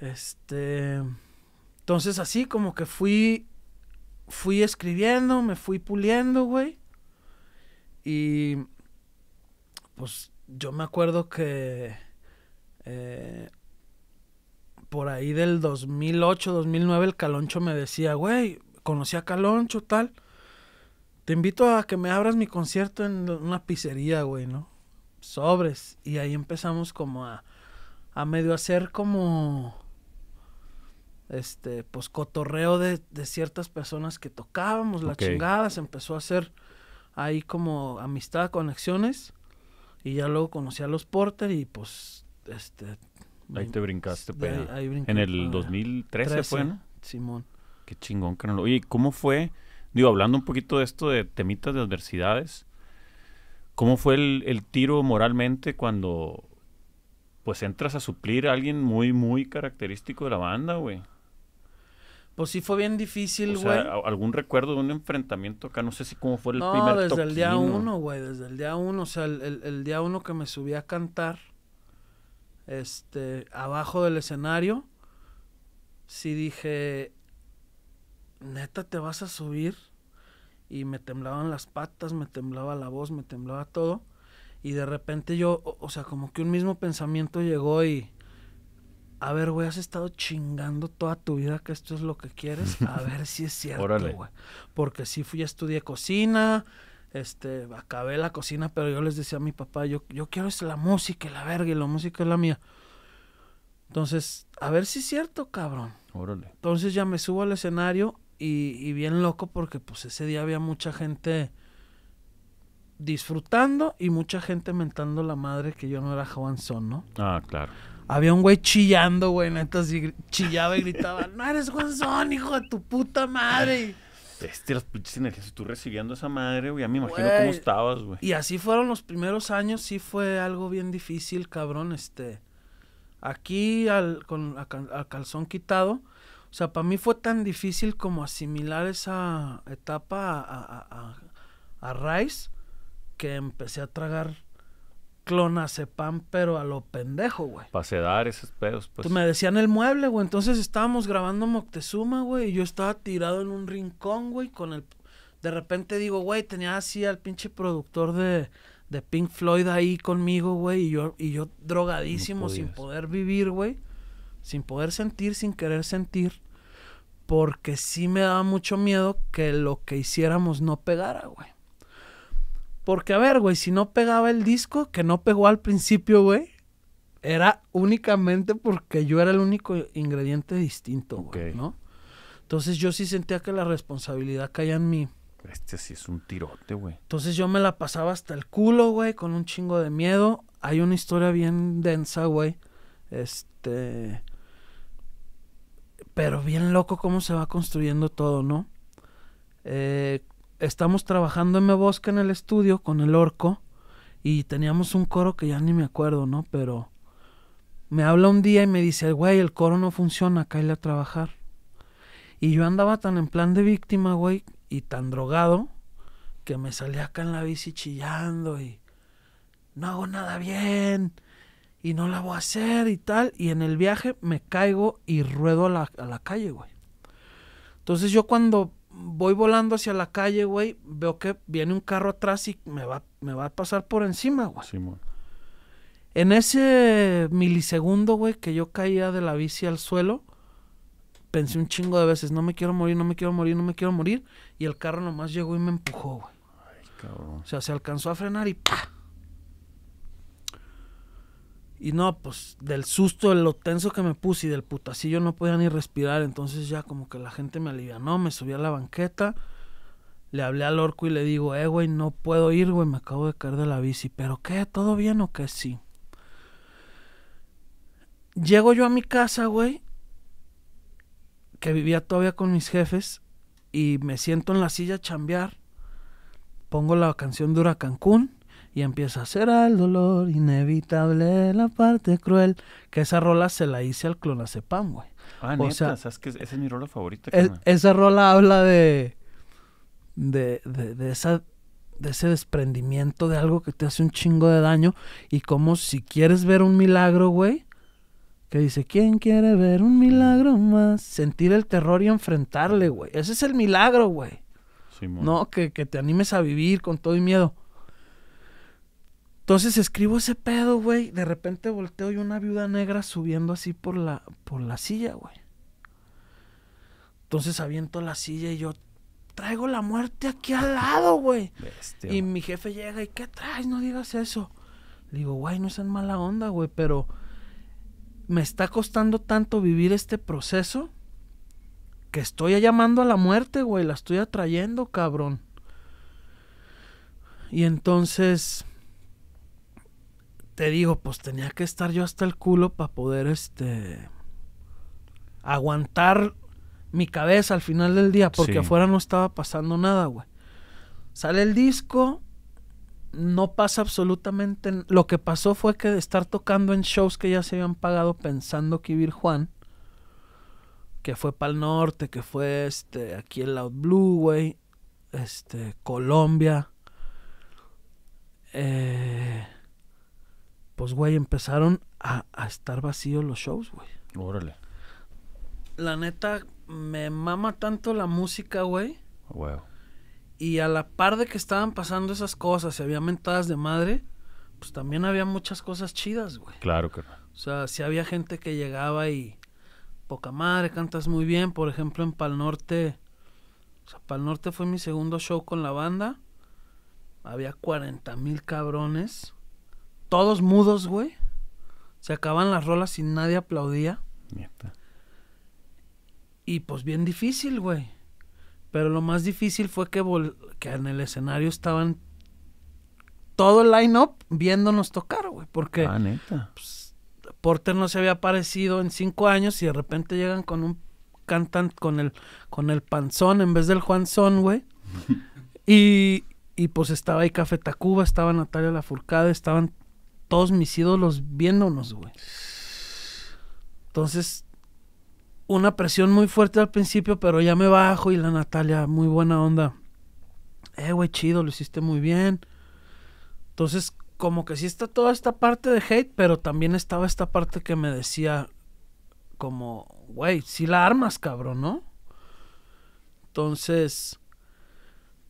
Este... Entonces así como que fui, fui escribiendo, me fui puliendo, güey. Y pues yo me acuerdo que eh, por ahí del 2008, 2009, el Caloncho me decía, güey, conocí a Caloncho, tal. Te invito a que me abras mi concierto en una pizzería, güey, ¿no? Sobres. Y ahí empezamos como a, a medio hacer como, este, pues cotorreo de, ciertas personas que tocábamos, la chingada. Se empezó a hacer ahí como amistad, conexiones. Y ya luego conocí a los Porter y pues este, ahí te brincaste, en el 2013 fue, ¿no? Simón. Qué chingón, y Oye, ¿cómo fue? Digo, hablando un poquito de esto de temitas de adversidades, ¿cómo fue el, tiro moralmente cuando pues entras a suplir a alguien muy, muy característico de la banda, güey? Pues sí fue bien difícil, güey. algún recuerdo de un enfrentamiento acá, no sé si cómo fue el primer No, desde el día uno, güey, desde el día uno, o sea, el, día uno que me subí a cantar, este, abajo del escenario, si dije, neta, ¿te vas a subir? Y me temblaban las patas, me temblaba la voz, me temblaba todo. Y de repente yo, o, sea, como que un mismo pensamiento llegó y, a ver, güey, has estado chingando toda tu vida que esto es lo que quieres. A ver si es cierto, güey. Porque sí fui, a estudiar cocina, este, acabé la cocina, pero yo les decía a mi papá, yo, yo quiero es la música, la verga, y la música es la mía. Entonces, a ver si es cierto, cabrón. Órale. Entonces ya me subo al escenario y, bien loco porque pues ese día había mucha gente disfrutando y mucha gente mentando la madre que yo no era Son, ¿no? Ah, claro. Había un güey chillando, güey, neta, así chillaba y gritaba, no eres Son, hijo de tu puta madre este, las tú recibiendo esa madre, güey, ya me imagino cómo estabas, güey. Y así fueron los primeros años, sí fue algo bien difícil, cabrón, este, aquí al, con, a, calzón quitado, o sea, para mí fue tan difícil como asimilar esa etapa a, a, a Rice que empecé a tragar pan, pero a lo pendejo, güey. Para sedar esos pedos, pues. Me decían el mueble, güey. Entonces estábamos grabando Moctezuma, güey. Y yo estaba tirado en un rincón, güey, con el... De repente digo, güey, tenía así al pinche productor de, Pink Floyd ahí conmigo, güey. Y yo, y yo drogadísimo, sin poder vivir, güey. Sin poder sentir, sin querer sentir. Porque sí me daba mucho miedo que lo que hiciéramos no pegara, güey. Porque, a ver, güey, si no pegaba el disco, que no pegó al principio, güey, era únicamente porque yo era el único ingrediente distinto, güey, ¿no? Entonces yo sí sentía que la responsabilidad caía en mí. Este sí es un tirote, güey. Entonces yo me la pasaba hasta el culo, güey, con un chingo de miedo. Hay una historia bien densa, güey. Este. Pero bien loco cómo se va construyendo todo, ¿no? Eh, estamos trabajando en Me Bosque en el estudio con el orco y teníamos un coro que ya ni me acuerdo, ¿no? Pero me habla un día y me dice, güey, el coro no funciona, cállate a trabajar. Y yo andaba tan en plan de víctima, güey, y tan drogado, que me salía acá en la bici chillando y no hago nada bien y no la voy a hacer y tal. Y en el viaje me caigo y ruedo a la, a la calle, güey. Entonces yo cuando voy volando hacia la calle, güey, veo que viene un carro atrás y me va, me va a pasar por encima, güey. en ese milisegundo, güey, que yo caía de la bici al suelo, pensé un chingo de veces, no me quiero morir, no me quiero morir, no me quiero morir. Y el carro nomás llegó y me empujó, güey. Ay, cabrón. O sea, se alcanzó a frenar y ¡pa! Y no, pues del susto, de lo tenso que me puse y del putacillo no podía ni respirar. Entonces ya como que la gente me alivianó, me subí a la banqueta. Le hablé al orco y le digo, eh, güey, no puedo ir, güey, me acabo de caer de la bici. ¿Pero qué? ¿Todo bien o qué? Sí. Llego yo a mi casa, güey, que vivía todavía con mis jefes, y me siento en la silla a chambear. Pongo la canción de Huracán Cancún y empieza a ser el dolor inevitable la parte cruel que esa rola se la hice al clonazepam güey ah, o sabes que esa es mi rola favorita esa rola habla de de, de, esa de ese desprendimiento de algo que te hace un chingo de daño y como si quieres ver un milagro, güey, que dice, ¿quién quiere ver un milagro más? Sentir el terror y enfrentarle, güey. Ese es el milagro, güey. no, que, que, te animes a vivir con todo y miedo. Entonces escribo ese pedo, güey. De repente volteo y una viuda negra subiendo así por la, por la silla, güey. Entonces aviento la silla y yo traigo la muerte aquí al lado, güey. y mi jefe llega y, ¿qué traes? No digas eso. Le digo, güey, no es en mala onda, güey, pero me está costando tanto vivir este proceso que estoy llamando a la muerte, güey. La estoy atrayendo, cabrón. Y entonces te digo, pues tenía que estar yo hasta el culo para poder este aguantar mi cabeza al final del día, porque afuera no estaba pasando nada, güey. Sale el disco, no pasa absolutamente. Lo que pasó fue que de estar tocando en shows que ya se habían pagado pensando que iba Juan, que fue para el norte, que fue este, aquí el Loud Blue, güey, este, Colombia. Eh, pues, güey, empezaron a, estar vacíos los shows, güey. Órale. La neta, me mama tanto la música, güey. Wow. Y a la par de que estaban pasando esas cosas y había mentadas de madre, pues también había muchas cosas chidas, güey. Claro, que O sea, si había gente que llegaba y poca madre, cantas muy bien. Por ejemplo, en Pal Norte, o sea, Pal Norte fue mi segundo show con la banda. Había 40 mil cabrones todos mudos, güey. Se acaban las rolas y nadie aplaudía. Y pues bien difícil, güey. Pero lo más difícil fue que, que en el escenario estaban todo el line-up viéndonos tocar, güey. Porque ah, neta. Pues, Porter no se había aparecido en cinco años y de repente llegan con un cantan con el, con el panzón en vez del Juanzón, güey. y, y pues estaba ahí Café Tacuba, estaba Natalia Lafourcade, estaban todos mis ídolos viéndonos, güey. Entonces, una presión muy fuerte al principio, pero ya me bajo y la Natalia, muy buena onda. Eh, güey, chido, lo hiciste muy bien. Entonces, como que sí está toda esta parte de hate, pero también estaba esta parte que me decía, como, güey, si la armas, cabrón, ¿no? Entonces,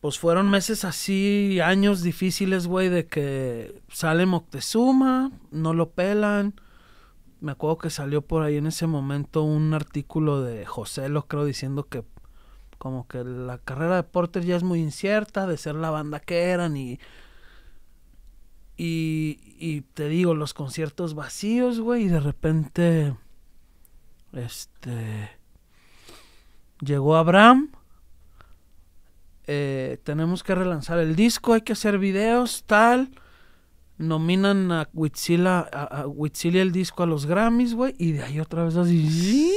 pues fueron meses así, años difíciles, güey, de que sale Moctezuma, no lo pelan. Me acuerdo que salió por ahí en ese momento un artículo de José, lo creo, diciendo que como que la carrera de Porter ya es muy incierta de ser la banda que eran y... Y, y te digo, los conciertos vacíos, güey, y de repente... Este... Llegó Abraham eh, tenemos que relanzar el disco, hay que hacer videos, tal. Nominan a Witzilla a, el disco a los Grammys, güey, y de ahí otra vez así,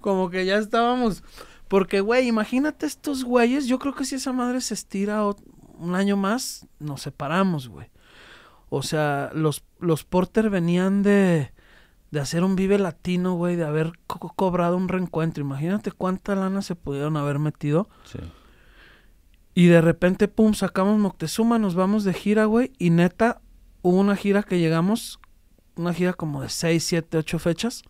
como que ya estábamos. Porque, güey, imagínate estos güeyes, yo creo que si esa madre se estira un año más, nos separamos, güey. O sea, los, los Porter venían de, de hacer un Vive Latino, güey, de haber cobrado un reencuentro. Imagínate cuánta lana se pudieron haber metido. Sí y de repente, pum, sacamos Moctezuma, nos vamos de gira, güey. Y neta, hubo una gira que llegamos, una gira como de 6, 7, 8 fechas.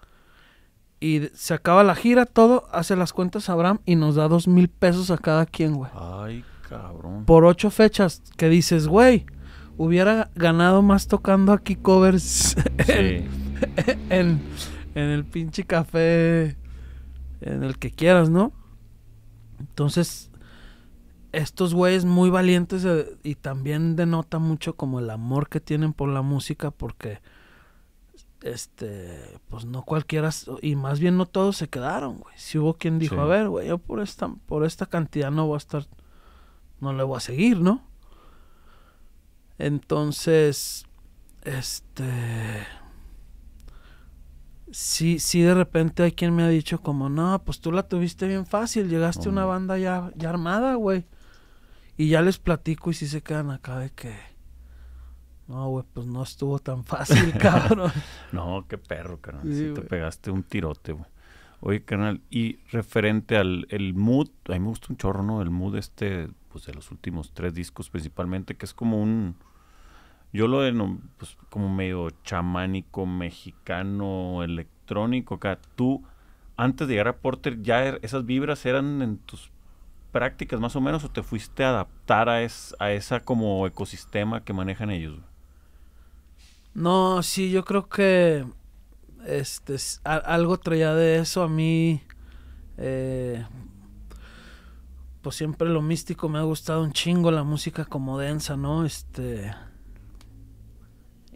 Y se acaba la gira, todo, hace las cuentas Abraham y nos da dos mil pesos a cada quien, güey. Ay, cabrón. Por ocho fechas, que dices, güey, hubiera ganado más tocando aquí covers sí. en, en el pinche café, en el que quieras, ¿no? Entonces, estos güeyes muy valientes eh, y también denota mucho como el amor que tienen por la música porque este pues no cualquiera y más bien no todos se quedaron güey si hubo quien dijo a ver güey yo por esta por esta cantidad no voy a estar no le voy a seguir no entonces este sí, sí, de repente hay quien me ha dicho como, no, pues tú la tuviste bien fácil, llegaste a una banda ya armada, güey. Y ya les platico y si se quedan acá de que... No, güey, pues no estuvo tan fácil, cabrón. no, qué perro, carnal. Sí, si te pegaste un tirote, güey. Oye, carnal, y referente al el mood, a mí me gusta un chorro, ¿no? El mood este, pues de los últimos tres discos principalmente, que es como un... Yo lo denom pues, como medio chamánico, mexicano, electrónico. Acá tú, antes de llegar a Porter, ya er-, esas vibras eran en tus prácticas más o menos o te fuiste a adaptar a, a esa como ecosistema que manejan ellos? No, sí, yo creo que este, algo traía de eso a mí. Eh, pues siempre lo místico me ha gustado un chingo la música como densa, ¿no? Este.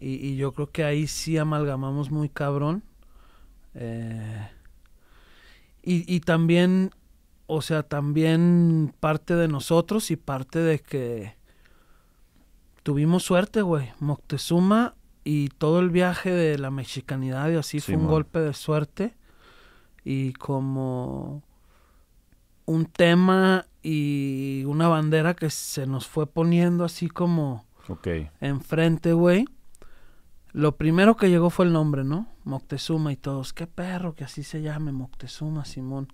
Y, yo creo que ahí sí amalgamamos muy cabrón. Eh, y, también o sea, también parte de nosotros y parte de que tuvimos suerte, güey. Moctezuma y todo el viaje de la mexicanidad y así fue un golpe de suerte y como un tema y una bandera que se nos fue poniendo así como okay. enfrente, güey. Lo primero que llegó fue el nombre, ¿no? Moctezuma y todos, qué perro que así se llame Moctezuma, Simón.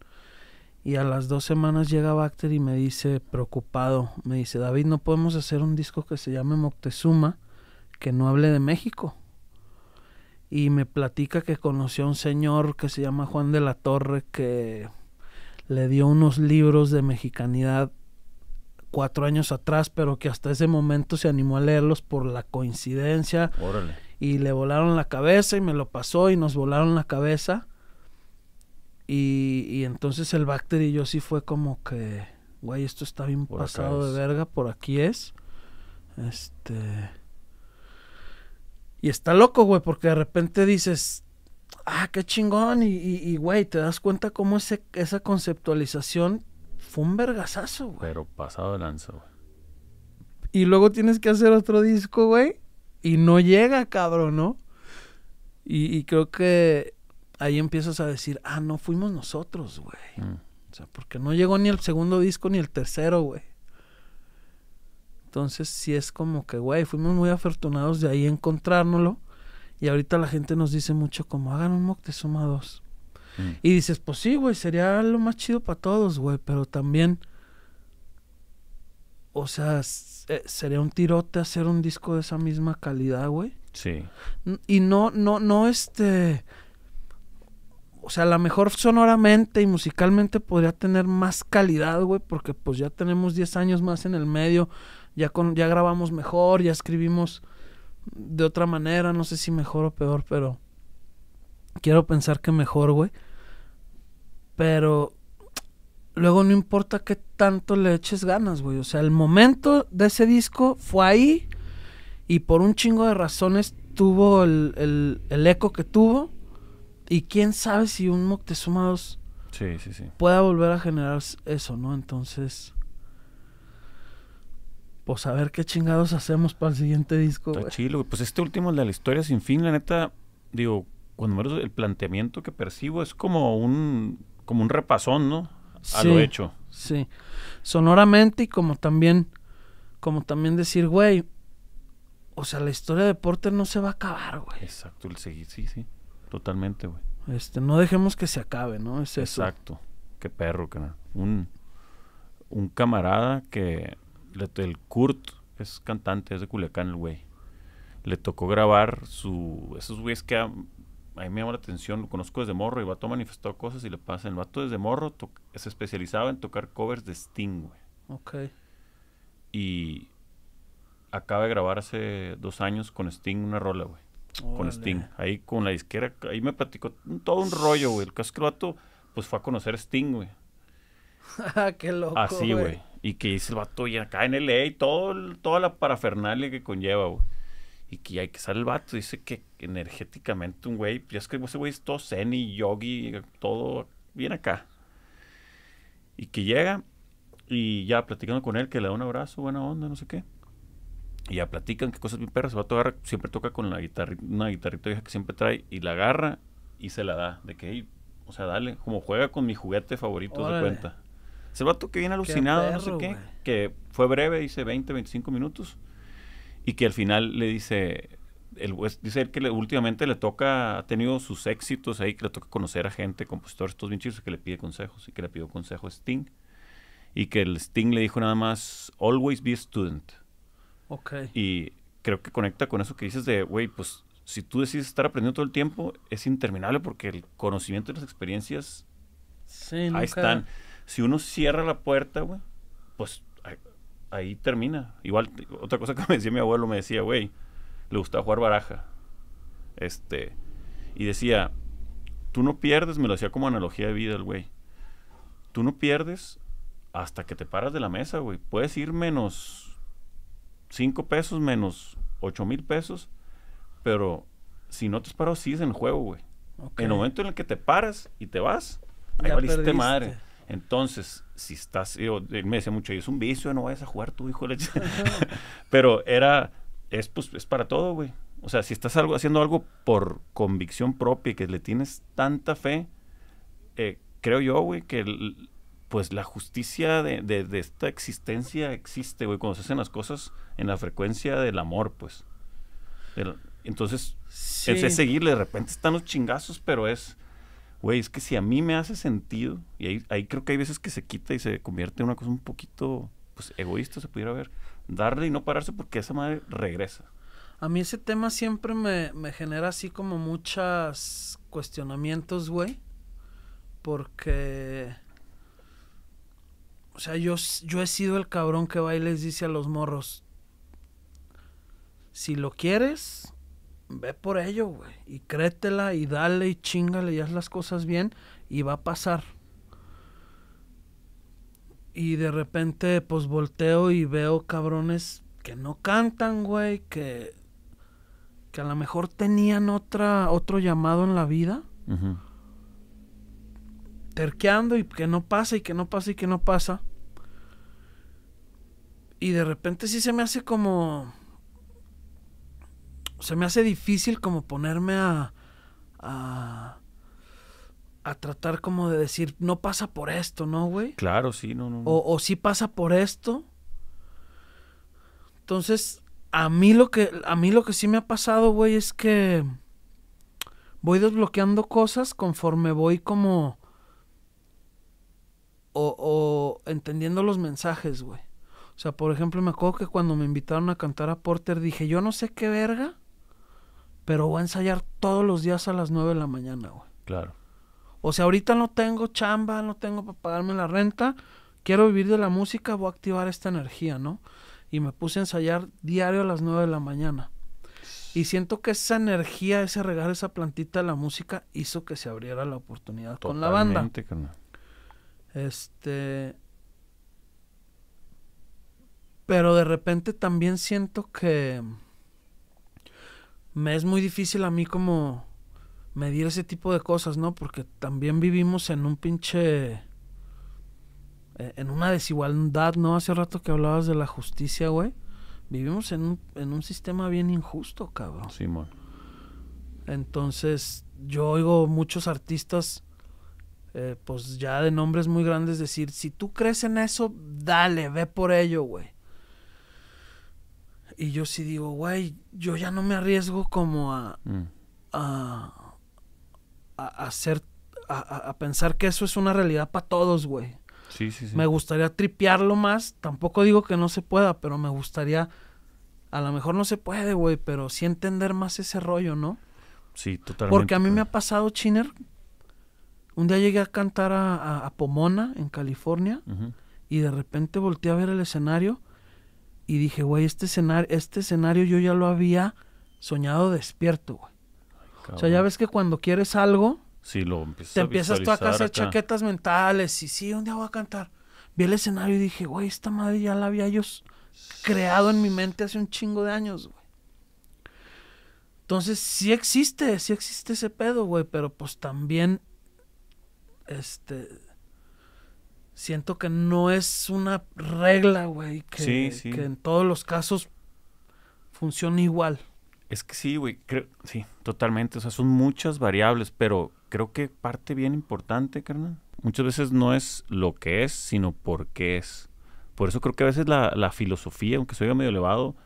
Y a las dos semanas llega Bacter y me dice, preocupado, me dice, David, no podemos hacer un disco que se llame Moctezuma, que no hable de México. Y me platica que conoció a un señor que se llama Juan de la Torre, que le dio unos libros de mexicanidad cuatro años atrás, pero que hasta ese momento se animó a leerlos por la coincidencia. Órale. Y le volaron la cabeza y me lo pasó y nos volaron la cabeza. Y, entonces el Bacter y yo sí fue como que, güey, esto está bien pasado de verga, por aquí es. Este. Y está loco, güey, porque de repente dices, ah, qué chingón. Y, güey, te das cuenta cómo ese, esa conceptualización fue un vergazazo, güey. Pero pasado de lanza, güey. Y luego tienes que hacer otro disco, güey. Y no llega, cabrón, ¿no? Y, y creo que ahí empiezas a decir, ah, no fuimos nosotros, güey. Mm. O sea, porque no llegó ni el segundo disco ni el tercero, güey. Entonces, sí es como que, güey, fuimos muy afortunados de ahí encontrárnoslo. Y ahorita la gente nos dice mucho como, hagan un Moctezuma suma dos mm. Y dices, pues sí, güey, sería lo más chido para todos, güey. Pero también, o sea, sería un tirote hacer un disco de esa misma calidad, güey. Sí. Y no, no, no, este, o sea, a lo mejor sonoramente y musicalmente podría tener más calidad, güey, porque pues ya tenemos 10 años más en el medio, ya, con, ya grabamos mejor, ya escribimos de otra manera, no sé si mejor o peor, pero quiero pensar que mejor, güey. Pero luego no importa qué tanto le eches ganas, güey, o sea, el momento de ese disco fue ahí y por un chingo de razones tuvo el, el, el eco que tuvo y quién sabe si un Moctezuma 2 sí, sí, pueda volver a generar eso, ¿no? Entonces, pues a ver qué chingados hacemos para el siguiente disco. Está chilo, pues este último, es de la historia sin fin, la neta, digo, cuando menos el planteamiento que percibo es como un, como un repasón, ¿no? A lo hecho. Sí, sonoramente y como también, como también decir, güey, o sea, la historia de Porter no se va a acabar, güey. Exacto, el seguir, sí, sí totalmente, güey. Este, no dejemos que se acabe, ¿no? Es Exacto. Qué perro, que un, un camarada que le, el Kurt es cantante, es de Culiacán el güey. Le tocó grabar su esos güeyes que a, mí me llama la atención, lo conozco desde morro, y el vato manifestó cosas y le pasa El vato desde morro se especializaba en tocar covers de Sting, güey. Ok. Y acaba de grabar hace dos años con Sting una rola, güey con Sting. Ahí con la disquera, ahí me platicó todo un rollo, güey. El caso es que el vato, pues fue a conocer a Sting, güey. Ah, qué loco. Así, güey. Y que dice el vato, y acá en LA, y todo, toda la parafernalia que conlleva, güey. Y que hay que sale el vato, dice que energéticamente un güey, ya es que ese güey es todo zen y yogi, todo viene acá. Y que llega y ya platicando con él, que le da un abrazo, buena onda, no sé qué y ya platican qué cosas bien perras. va a agarra, siempre toca con la guitarra, una guitarrita vieja que siempre trae y la agarra y se la da. De que, o sea, dale, como juega con mi juguete favorito de cuenta. Ese vato que viene alucinado, no sé qué, que fue breve, dice 20, 25 minutos, y que al final le dice, el, dice que últimamente le toca, ha tenido sus éxitos ahí, que le toca conocer a gente, compositores, estos bien que le pide consejos, y que le pidió consejo a Sting, y que el Sting le dijo nada más, always be a student. Y creo que conecta con eso que dices de, güey, pues si tú decides estar aprendiendo todo el tiempo, es interminable porque el conocimiento y las experiencias sí, ahí están. Si uno cierra la puerta, güey, pues ahí, termina. Igual, otra cosa que me decía mi abuelo, me decía, güey, le gustaba jugar baraja. Este, y decía, tú no pierdes, me lo decía como analogía de vida el güey. Tú no pierdes hasta que te paras de la mesa, güey. Puedes ir menos 5 pesos menos 8 mil pesos, pero si no te has parado, es en el juego, güey. En el momento en el que te paras y te vas, ahí valiste madre. Entonces, si estás, yo, me decía mucho, es un vicio, no vayas a jugar tu hijo. pero era, es, pues, es para todo, güey. O sea, si estás algo, haciendo algo por convicción propia y que le tienes tanta fe, eh, creo yo, güey, que pues la justicia de, esta existencia existe, güey, cuando se hacen las cosas en la frecuencia del amor, pues. entonces, es, seguirle, de repente están los chingazos, pero es, güey, es que si a mí me hace sentido, y ahí, ahí creo que hay veces que se quita y se convierte en una cosa un poquito, pues, egoísta, se pudiera ver, darle y no pararse porque esa madre regresa. A mí ese tema siempre me, me genera así como muchos cuestionamientos, güey, porque o sea, yo, he sido el cabrón que va y les dice a los morros, si lo quieres, ve por ello, güey. Y créetela y dale y chingale y haz las cosas bien y va a pasar. Y de repente, pues volteo y veo cabrones que no cantan, güey, que, que a lo mejor tenían otra, otro llamado en la vida terqueando y que no pasa y que no pasa y que no pasa. Y de repente sí se me hace como... Se me hace difícil como ponerme a... a a tratar como de decir, no pasa por esto, ¿no, güey? Claro, sí, no, no. O, o, sí pasa por esto. Entonces, a mí lo que, a mí lo que sí me ha pasado, güey, es que voy desbloqueando cosas conforme voy como o, entendiendo los mensajes, güey. O sea, por ejemplo, me acuerdo que cuando me invitaron a cantar a Porter dije, yo no sé qué verga, pero voy a ensayar todos los días a las 9 de la mañana, güey. Claro. O sea, ahorita no tengo chamba, no tengo para pagarme la renta, quiero vivir de la música, voy a activar esta energía, ¿no? Y me puse a ensayar diario a las 9 de la mañana. Y siento que esa energía, ese regar, esa plantita de la música hizo que se abriera la oportunidad con la banda. Carnal. Este. Pero de repente también siento que. Me es muy difícil a mí como medir ese tipo de cosas, ¿no? Porque también vivimos en un pinche... E, en una desigualdad, ¿no? Hace rato que hablabas de la justicia, güey. Vivimos en un, en un sistema bien injusto, cabrón. Simón. Entonces, yo oigo muchos artistas eh, pues ya de nombres muy grandes, decir, si tú crees en eso, dale, ve por ello, güey. Y yo sí digo, güey, yo ya no me arriesgo como a, mm. a, a, hacer, a, a, pensar que eso es una realidad para todos, güey. Sí, sí, sí. Me gustaría tripearlo más. Tampoco digo que no se pueda, pero me gustaría. A lo mejor no se puede, güey, pero sí entender más ese rollo, ¿no? Sí, totalmente. Porque a mí me ha pasado, Chiner, un día llegué a cantar a, Pomona, en California, y de repente volteé a ver el escenario y dije, güey, este escenario, este escenario yo ya lo había soñado despierto, güey. o sea, ya ves que cuando quieres algo, lo empiezas te empiezas tú a hacer chaquetas mentales y sí, un día voy a cantar. Vi el escenario y dije, güey, esta madre ya la había yo creado en mi mente hace un chingo de años, güey. Entonces, sí existe, sí existe ese pedo, güey, pero pues también este, siento que no es una regla, güey, que, sí, que en todos los casos funciona igual. Es que sí, güey, creo, sí, totalmente, o sea, son muchas variables, pero creo que parte bien importante, carnal, muchas veces no es lo que es, sino por qué es. Por eso creo que a veces la, la filosofía, aunque se oiga medio elevado,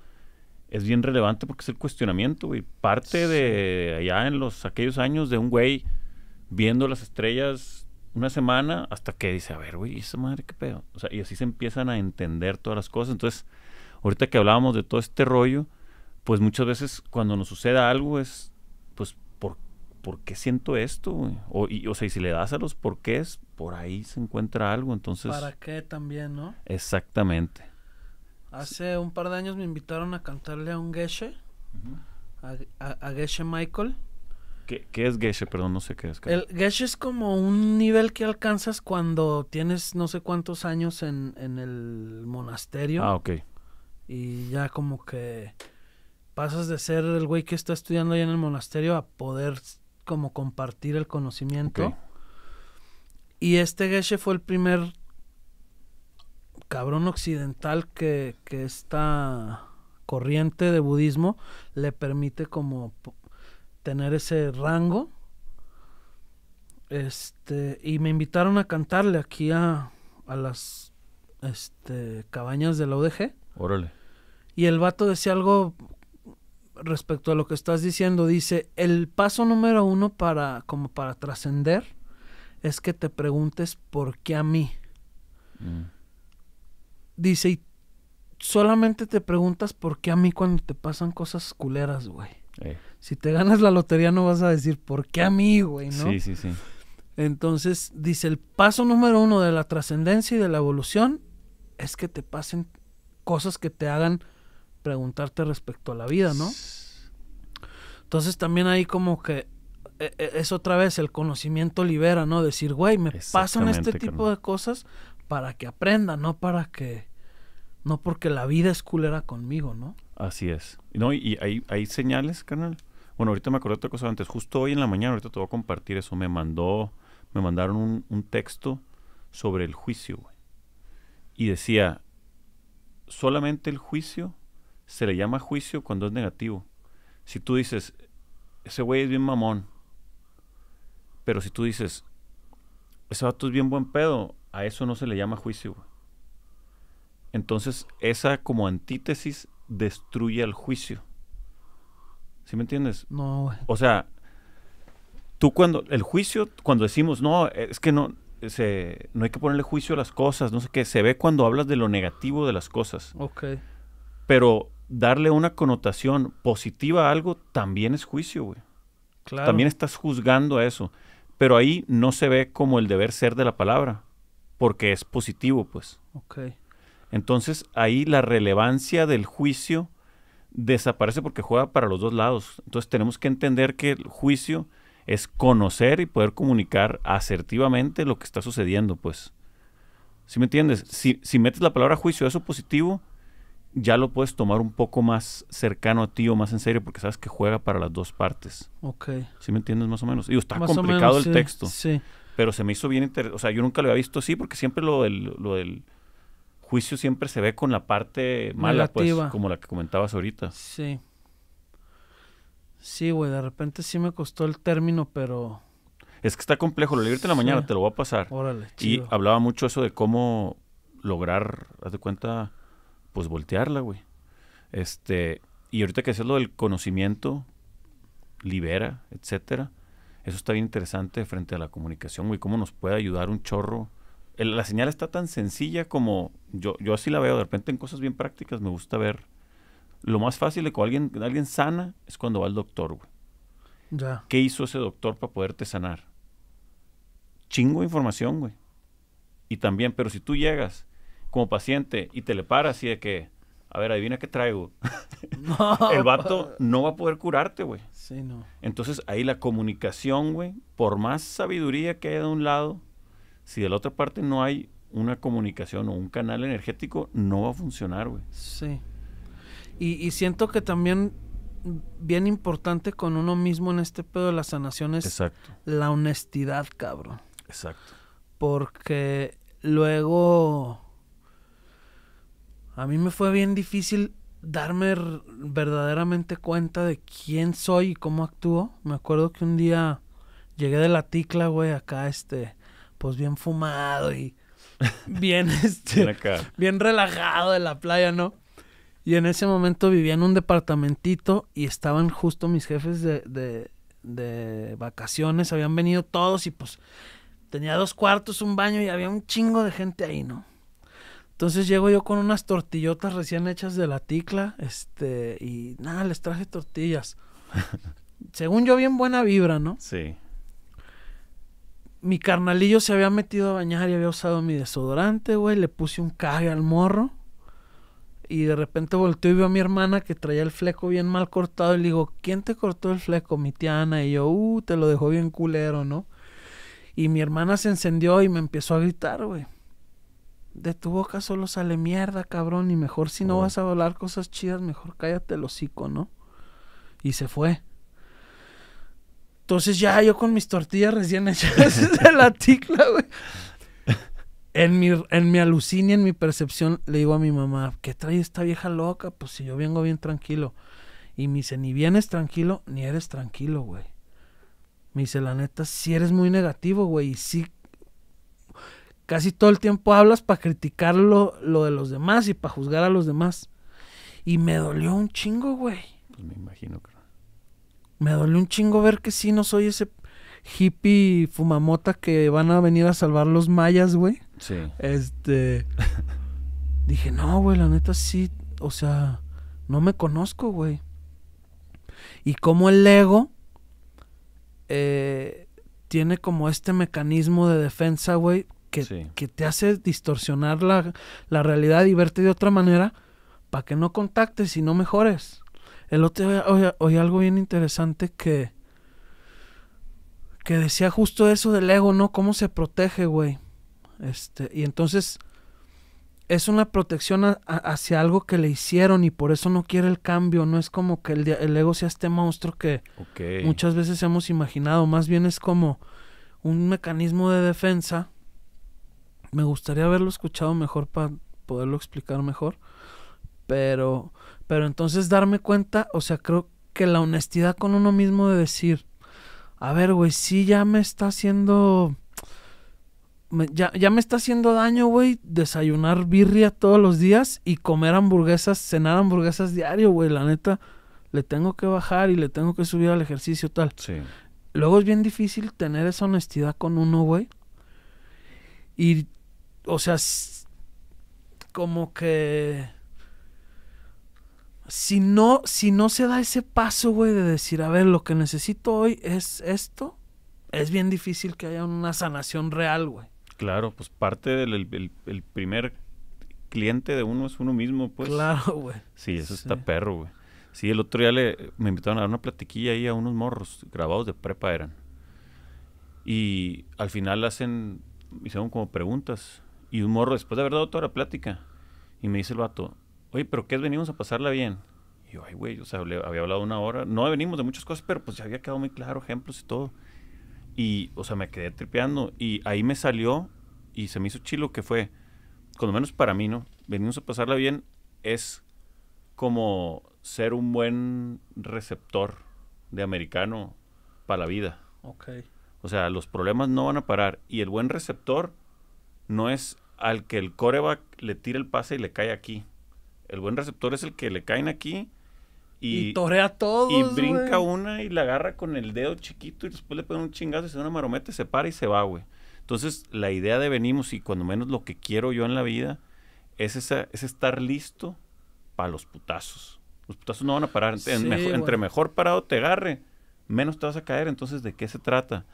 es bien relevante porque es el cuestionamiento, güey. Parte de allá en los aquellos años de un güey viendo las estrellas una semana hasta que dice, a ver, güey, esa madre, qué pedo. O sea, y así se empiezan a entender todas las cosas. Entonces, ahorita que hablábamos de todo este rollo, pues muchas veces cuando nos suceda algo es, pues, ¿por, ¿por qué siento esto? O, sea, y si le das a los porqués, por ahí se encuentra algo, entonces... ¿Para qué también, no? Exactamente. Hace un par de años me invitaron a cantarle a un Geshe, a, a Michael, ¿Qué, es Geshe? Perdón, no sé qué es. El Geshe es como un nivel que alcanzas cuando tienes no sé cuántos años en, el monasterio. Ah, ok. Y ya como que pasas de ser el güey que está estudiando ahí en el monasterio a poder como compartir el conocimiento. Y este Geshe fue el primer cabrón occidental que, que esta corriente de budismo le permite como tener ese rango. Este, y me invitaron a cantarle aquí a, a las este, cabañas de la UDG. Órale. Y el vato decía algo respecto a lo que estás diciendo. Dice, el paso número uno para, como para trascender, es que te preguntes por qué a mí. Mm. Dice, y solamente te preguntas por qué a mí cuando te pasan cosas culeras, güey. Eh si te ganas la lotería no vas a decir, ¿por qué a mí, güey? ¿no? Sí, sí, sí. Entonces, dice, el paso número uno de la trascendencia y de la evolución es que te pasen cosas que te hagan preguntarte respecto a la vida, ¿no? Entonces también ahí como que e, e, es otra vez el conocimiento libera, ¿no? Decir, güey, me pasan este tipo de cosas para que aprenda, no para que... No porque la vida es culera conmigo, ¿no? Así es. No, y hay, hay señales, canal bueno, ahorita me acordé otra cosa antes. Justo hoy en la mañana, ahorita te voy a compartir eso. Me mandó, me mandaron un, un texto sobre el juicio, Y decía, solamente el juicio se le llama juicio cuando es negativo. Si tú dices, ese güey es bien mamón. Pero si tú dices, ese vato es bien buen pedo, a eso no se le llama juicio. Entonces, esa como antítesis destruye al juicio. ¿Sí me entiendes? No, güey. O sea, tú cuando, el juicio, cuando decimos, no, es que no, no hay que ponerle juicio a las cosas, no sé qué, se ve cuando hablas de lo negativo de las cosas. Ok. Pero darle una connotación positiva a algo también es juicio, güey. Claro. También estás juzgando a eso. Pero ahí no se ve como el deber ser de la palabra, porque es positivo, pues. Ok. Entonces ahí la relevancia del juicio desaparece porque juega para los dos lados. Entonces tenemos que entender que el juicio es conocer y poder comunicar asertivamente lo que está sucediendo, pues. ¿Sí me entiendes? Si, metes la palabra juicio a eso positivo, ya lo puedes tomar un poco más cercano a ti o más en serio porque sabes que juega para las dos partes. Ok. ¿Sí me entiendes más o menos? Y está complicado el texto. Sí. Pero se me hizo bien interesante. O sea, yo nunca lo había visto así porque siempre lo lo del juicio siempre se ve con la parte mala, pues, como la que comentabas ahorita. Sí. Sí, güey, de repente sí me costó el término, pero... Es que está complejo, lo libré en la mañana, te lo voy a pasar. Órale, Y hablaba mucho eso de cómo lograr, haz de cuenta, pues voltearla, güey. Este, y ahorita que haces lo del conocimiento, libera, etcétera. Eso está bien interesante frente a la comunicación, güey, cómo nos puede ayudar un chorro la señal está tan sencilla como yo, yo así la veo de repente en cosas bien prácticas, me gusta ver. Lo más fácil de que alguien, alguien sana es cuando va al doctor, güey. Ya. ¿Qué hizo ese doctor para poderte sanar? Chingo de información, güey. Y también, pero si tú llegas como paciente y te le paras y de que, a ver, adivina qué traigo. el vato no va a poder curarte, güey. Sí, no. Entonces ahí la comunicación, güey, por más sabiduría que haya de un lado, si de la otra parte no hay una comunicación o un canal energético, no va a funcionar, güey. Sí. Y, siento que también bien importante con uno mismo en este pedo de la sanación es Exacto. la honestidad, cabrón. Exacto. Porque luego a mí me fue bien difícil darme verdaderamente cuenta de quién soy y cómo actúo. Me acuerdo que un día llegué de la ticla, güey, acá este pues bien fumado y bien, este, bien, relajado de la playa, ¿no? Y en ese momento vivía en un departamentito y estaban justo mis jefes de, de, de, vacaciones, habían venido todos y pues tenía dos cuartos, un baño y había un chingo de gente ahí, ¿no? Entonces llego yo con unas tortillotas recién hechas de la ticla, este, y nada, les traje tortillas. Según yo, bien buena vibra, ¿no? Sí mi carnalillo se había metido a bañar y había usado mi desodorante, güey. Le puse un cague al morro. Y de repente volteó y vio a mi hermana que traía el fleco bien mal cortado. Y le digo, ¿quién te cortó el fleco? Mi tía Ana. Y yo, uh, te lo dejó bien culero, ¿no? Y mi hermana se encendió y me empezó a gritar, güey. De tu boca solo sale mierda, cabrón. Y mejor si no oh. vas a hablar cosas chidas, mejor cállate el hocico, ¿no? Y se fue. Entonces ya yo con mis tortillas recién hechas de la ticla, güey. En mi, en en mi percepción, le digo a mi mamá, ¿qué trae esta vieja loca? Pues si yo vengo bien tranquilo. Y me dice, ni vienes tranquilo, ni eres tranquilo, güey. Me dice, la neta, si sí eres muy negativo, güey. Y sí, casi todo el tiempo hablas para criticar lo, de los demás y para juzgar a los demás. Y me dolió un chingo, güey. Pues me imagino, que me dolió un chingo ver que sí, no soy ese hippie fumamota que van a venir a salvar los mayas, güey. Sí. Este. dije, no, güey, la neta sí. O sea, no me conozco, güey. Y como el ego eh, tiene como este mecanismo de defensa, güey, que, que, te hace distorsionar la, la realidad y verte de otra manera para que no contactes y no mejores. El otro día oí, algo bien interesante que. que decía justo eso del ego, ¿no? Cómo se protege, güey. Este, y entonces. Es una protección hacia algo que le hicieron y por eso no quiere el cambio. No es como que el, ego sea este monstruo que muchas veces hemos imaginado. Más bien es como un mecanismo de defensa. Me gustaría haberlo escuchado mejor para poderlo explicar mejor. Pero, pero entonces darme cuenta, o sea, creo que la honestidad con uno mismo de decir, a ver, güey, sí ya me está haciendo... ya, ya, me está haciendo daño, güey, desayunar birria todos los días y comer hamburguesas, cenar hamburguesas diario, güey. La neta, le tengo que bajar y le tengo que subir al ejercicio tal. Sí. Luego es bien difícil tener esa honestidad con uno, güey. Y, o sea, como que si no, si no se da ese paso, güey, de decir, a ver, lo que necesito hoy es esto, es bien difícil que haya una sanación real, güey. Claro, pues parte del primer cliente de uno es uno mismo, pues. Claro, güey. Sí, eso está perro, güey. Sí, el otro día le, me invitaron a dar una platiquilla ahí a unos morros, grabados de prepa eran. Y al final hacen, hicieron como preguntas. Y un morro, después de haber dado toda la plática, y me dice el vato, oye, pero ¿qué es? Venimos a pasarla bien. Y yo, ay, güey, o sea, había hablado una hora. No venimos de muchas cosas, pero pues ya había quedado muy claro, ejemplos y todo. Y, o sea, me quedé tripeando. Y ahí me salió y se me hizo chilo que fue, cuando menos para mí, ¿no? Venimos a pasarla bien es como ser un buen receptor de americano para la vida. Ok. O sea, los problemas no van a parar. Y el buen receptor no es al que el coreback le tira el pase y le cae aquí. El buen receptor es el que le caen aquí y, y torea todo. Y brinca una y la agarra con el dedo chiquito y después le pone un chingazo y se da una marometa, se para y se va, güey. Entonces, la idea de venimos y cuando menos lo que quiero yo en la vida es, es estar listo para los putazos. Los putazos no van a parar. entre mejor parado te agarre, menos te vas a caer. Entonces, ¿de qué se trata?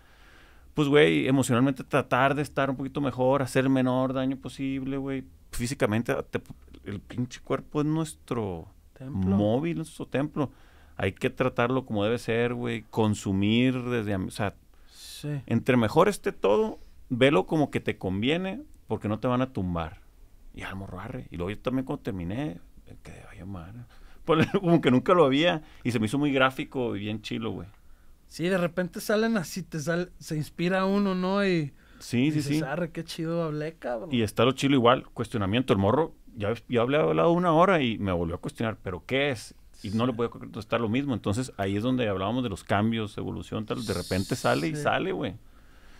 Pues, güey, emocionalmente tratar de estar un poquito mejor, hacer el menor daño posible, güey. Físicamente, te, el pinche cuerpo es nuestro móvil, nuestro templo. Hay que tratarlo como debe ser, güey. Consumir desde... O sea, entre mejor esté todo, velo como que te conviene porque no te van a tumbar. Y al morro, arre. Y luego yo también cuando terminé, que vaya madre. como que nunca lo había. Y se me hizo muy gráfico y bien chilo, güey. Sí, de repente salen así, te sale, se inspira uno, ¿no? Y sí, y sí, qué chido hablé, cabrón. Y está lo chilo igual, cuestionamiento. El morro ya, yo hablé hablado una hora y me volvió a cuestionar, ¿pero qué es? Y no le voy a contestar lo mismo. Entonces ahí es donde hablábamos de los cambios, evolución, tal. De repente sale y sale, güey.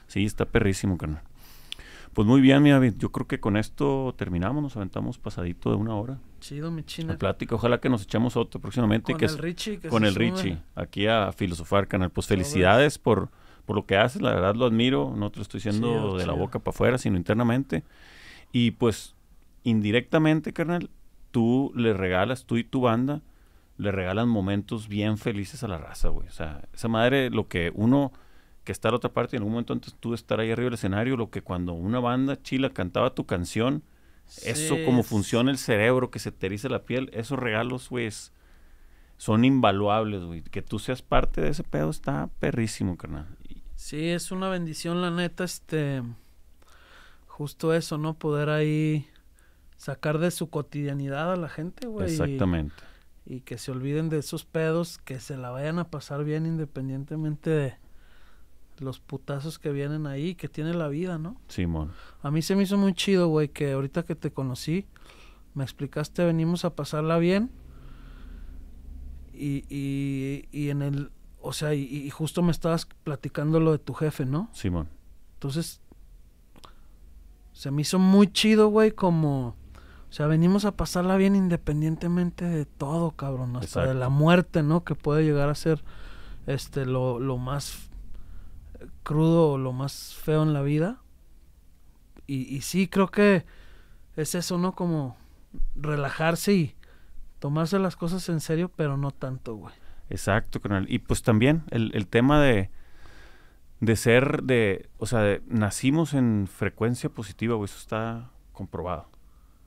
Sí, está perrísimo, canal Pues muy bien, mi David. Yo creo que con esto terminamos. Nos aventamos pasadito de una hora. Chido, mi china. La plática. Ojalá que nos echemos otro próximamente. Con el Richie. con el Richie. Aquí a filosofar, canal. Pues felicidades por, por lo que haces. La verdad lo admiro. No te lo estoy diciendo de la boca para afuera, sino internamente. Y pues indirectamente, carnal, tú le regalas, tú y tu banda, le regalan momentos bien felices a la raza, güey. O sea, esa madre, lo que uno que está a la otra parte, y en algún momento antes tú de estar ahí arriba del escenario, lo que cuando una banda chila cantaba tu canción, eso como funciona el cerebro, que se te la piel, esos regalos, güey, son invaluables, güey. Que tú seas parte de ese pedo está perrísimo, carnal. Sí, es una bendición, la neta, este, justo eso, ¿no? Poder ahí sacar de su cotidianidad a la gente, güey. Exactamente. Y, que se olviden de esos pedos, que se la vayan a pasar bien independientemente de los putazos que vienen ahí, que tiene la vida, ¿no? Simón. A mí se me hizo muy chido, güey, que ahorita que te conocí, me explicaste, venimos a pasarla bien. Y, en el, o sea, y, y, justo me estabas platicando lo de tu jefe, ¿no? Simón. Entonces, se me hizo muy chido, güey, como o sea, venimos a pasarla bien independientemente de todo, cabrón. Hasta sea de la muerte, ¿no? Que puede llegar a ser este lo, más crudo o lo más feo en la vida. Y, sí, creo que es eso, ¿no? Como relajarse y tomarse las cosas en serio, pero no tanto, güey. Exacto, carnal. Y pues también el, tema de, de ser de, o sea, nacimos en frecuencia positiva, güey, eso está comprobado.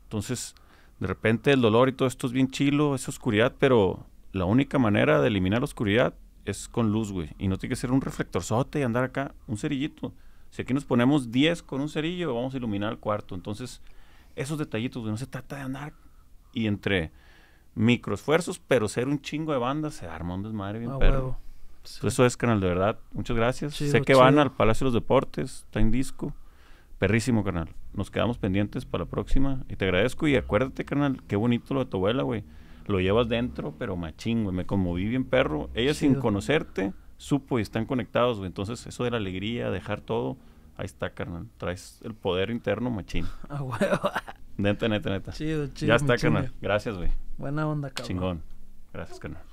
Entonces, de repente el dolor y todo esto es bien chilo, es oscuridad, pero la única manera de eliminar la oscuridad es con luz, güey. Y no tiene que ser un reflectorzote y andar acá, un cerillito. Si aquí nos ponemos 10 con un cerillo, vamos a iluminar el cuarto. Entonces, esos detallitos, güey, no se trata de andar y entre microesfuerzos, pero ser un chingo de banda se arma un desmadre bien ah, perro. Eso es, canal, de verdad. Muchas gracias. sé que van al Palacio de los Deportes, está en disco. Perrísimo, carnal. Nos quedamos pendientes para la próxima. Y te agradezco. Y acuérdate, carnal, qué bonito lo de tu abuela, güey. Lo llevas dentro, pero machín, güey. Me conmoví bien, perro. Ella, sin conocerte, supo y están conectados, güey. Entonces, eso de la alegría, dejar todo. Ahí está, carnal. Traes el poder interno, machín. A huevo. Neta, neta, neta. Chido, chido. Ya está, carnal. Gracias, güey. Buena onda, cabrón. Chingón. Gracias, carnal.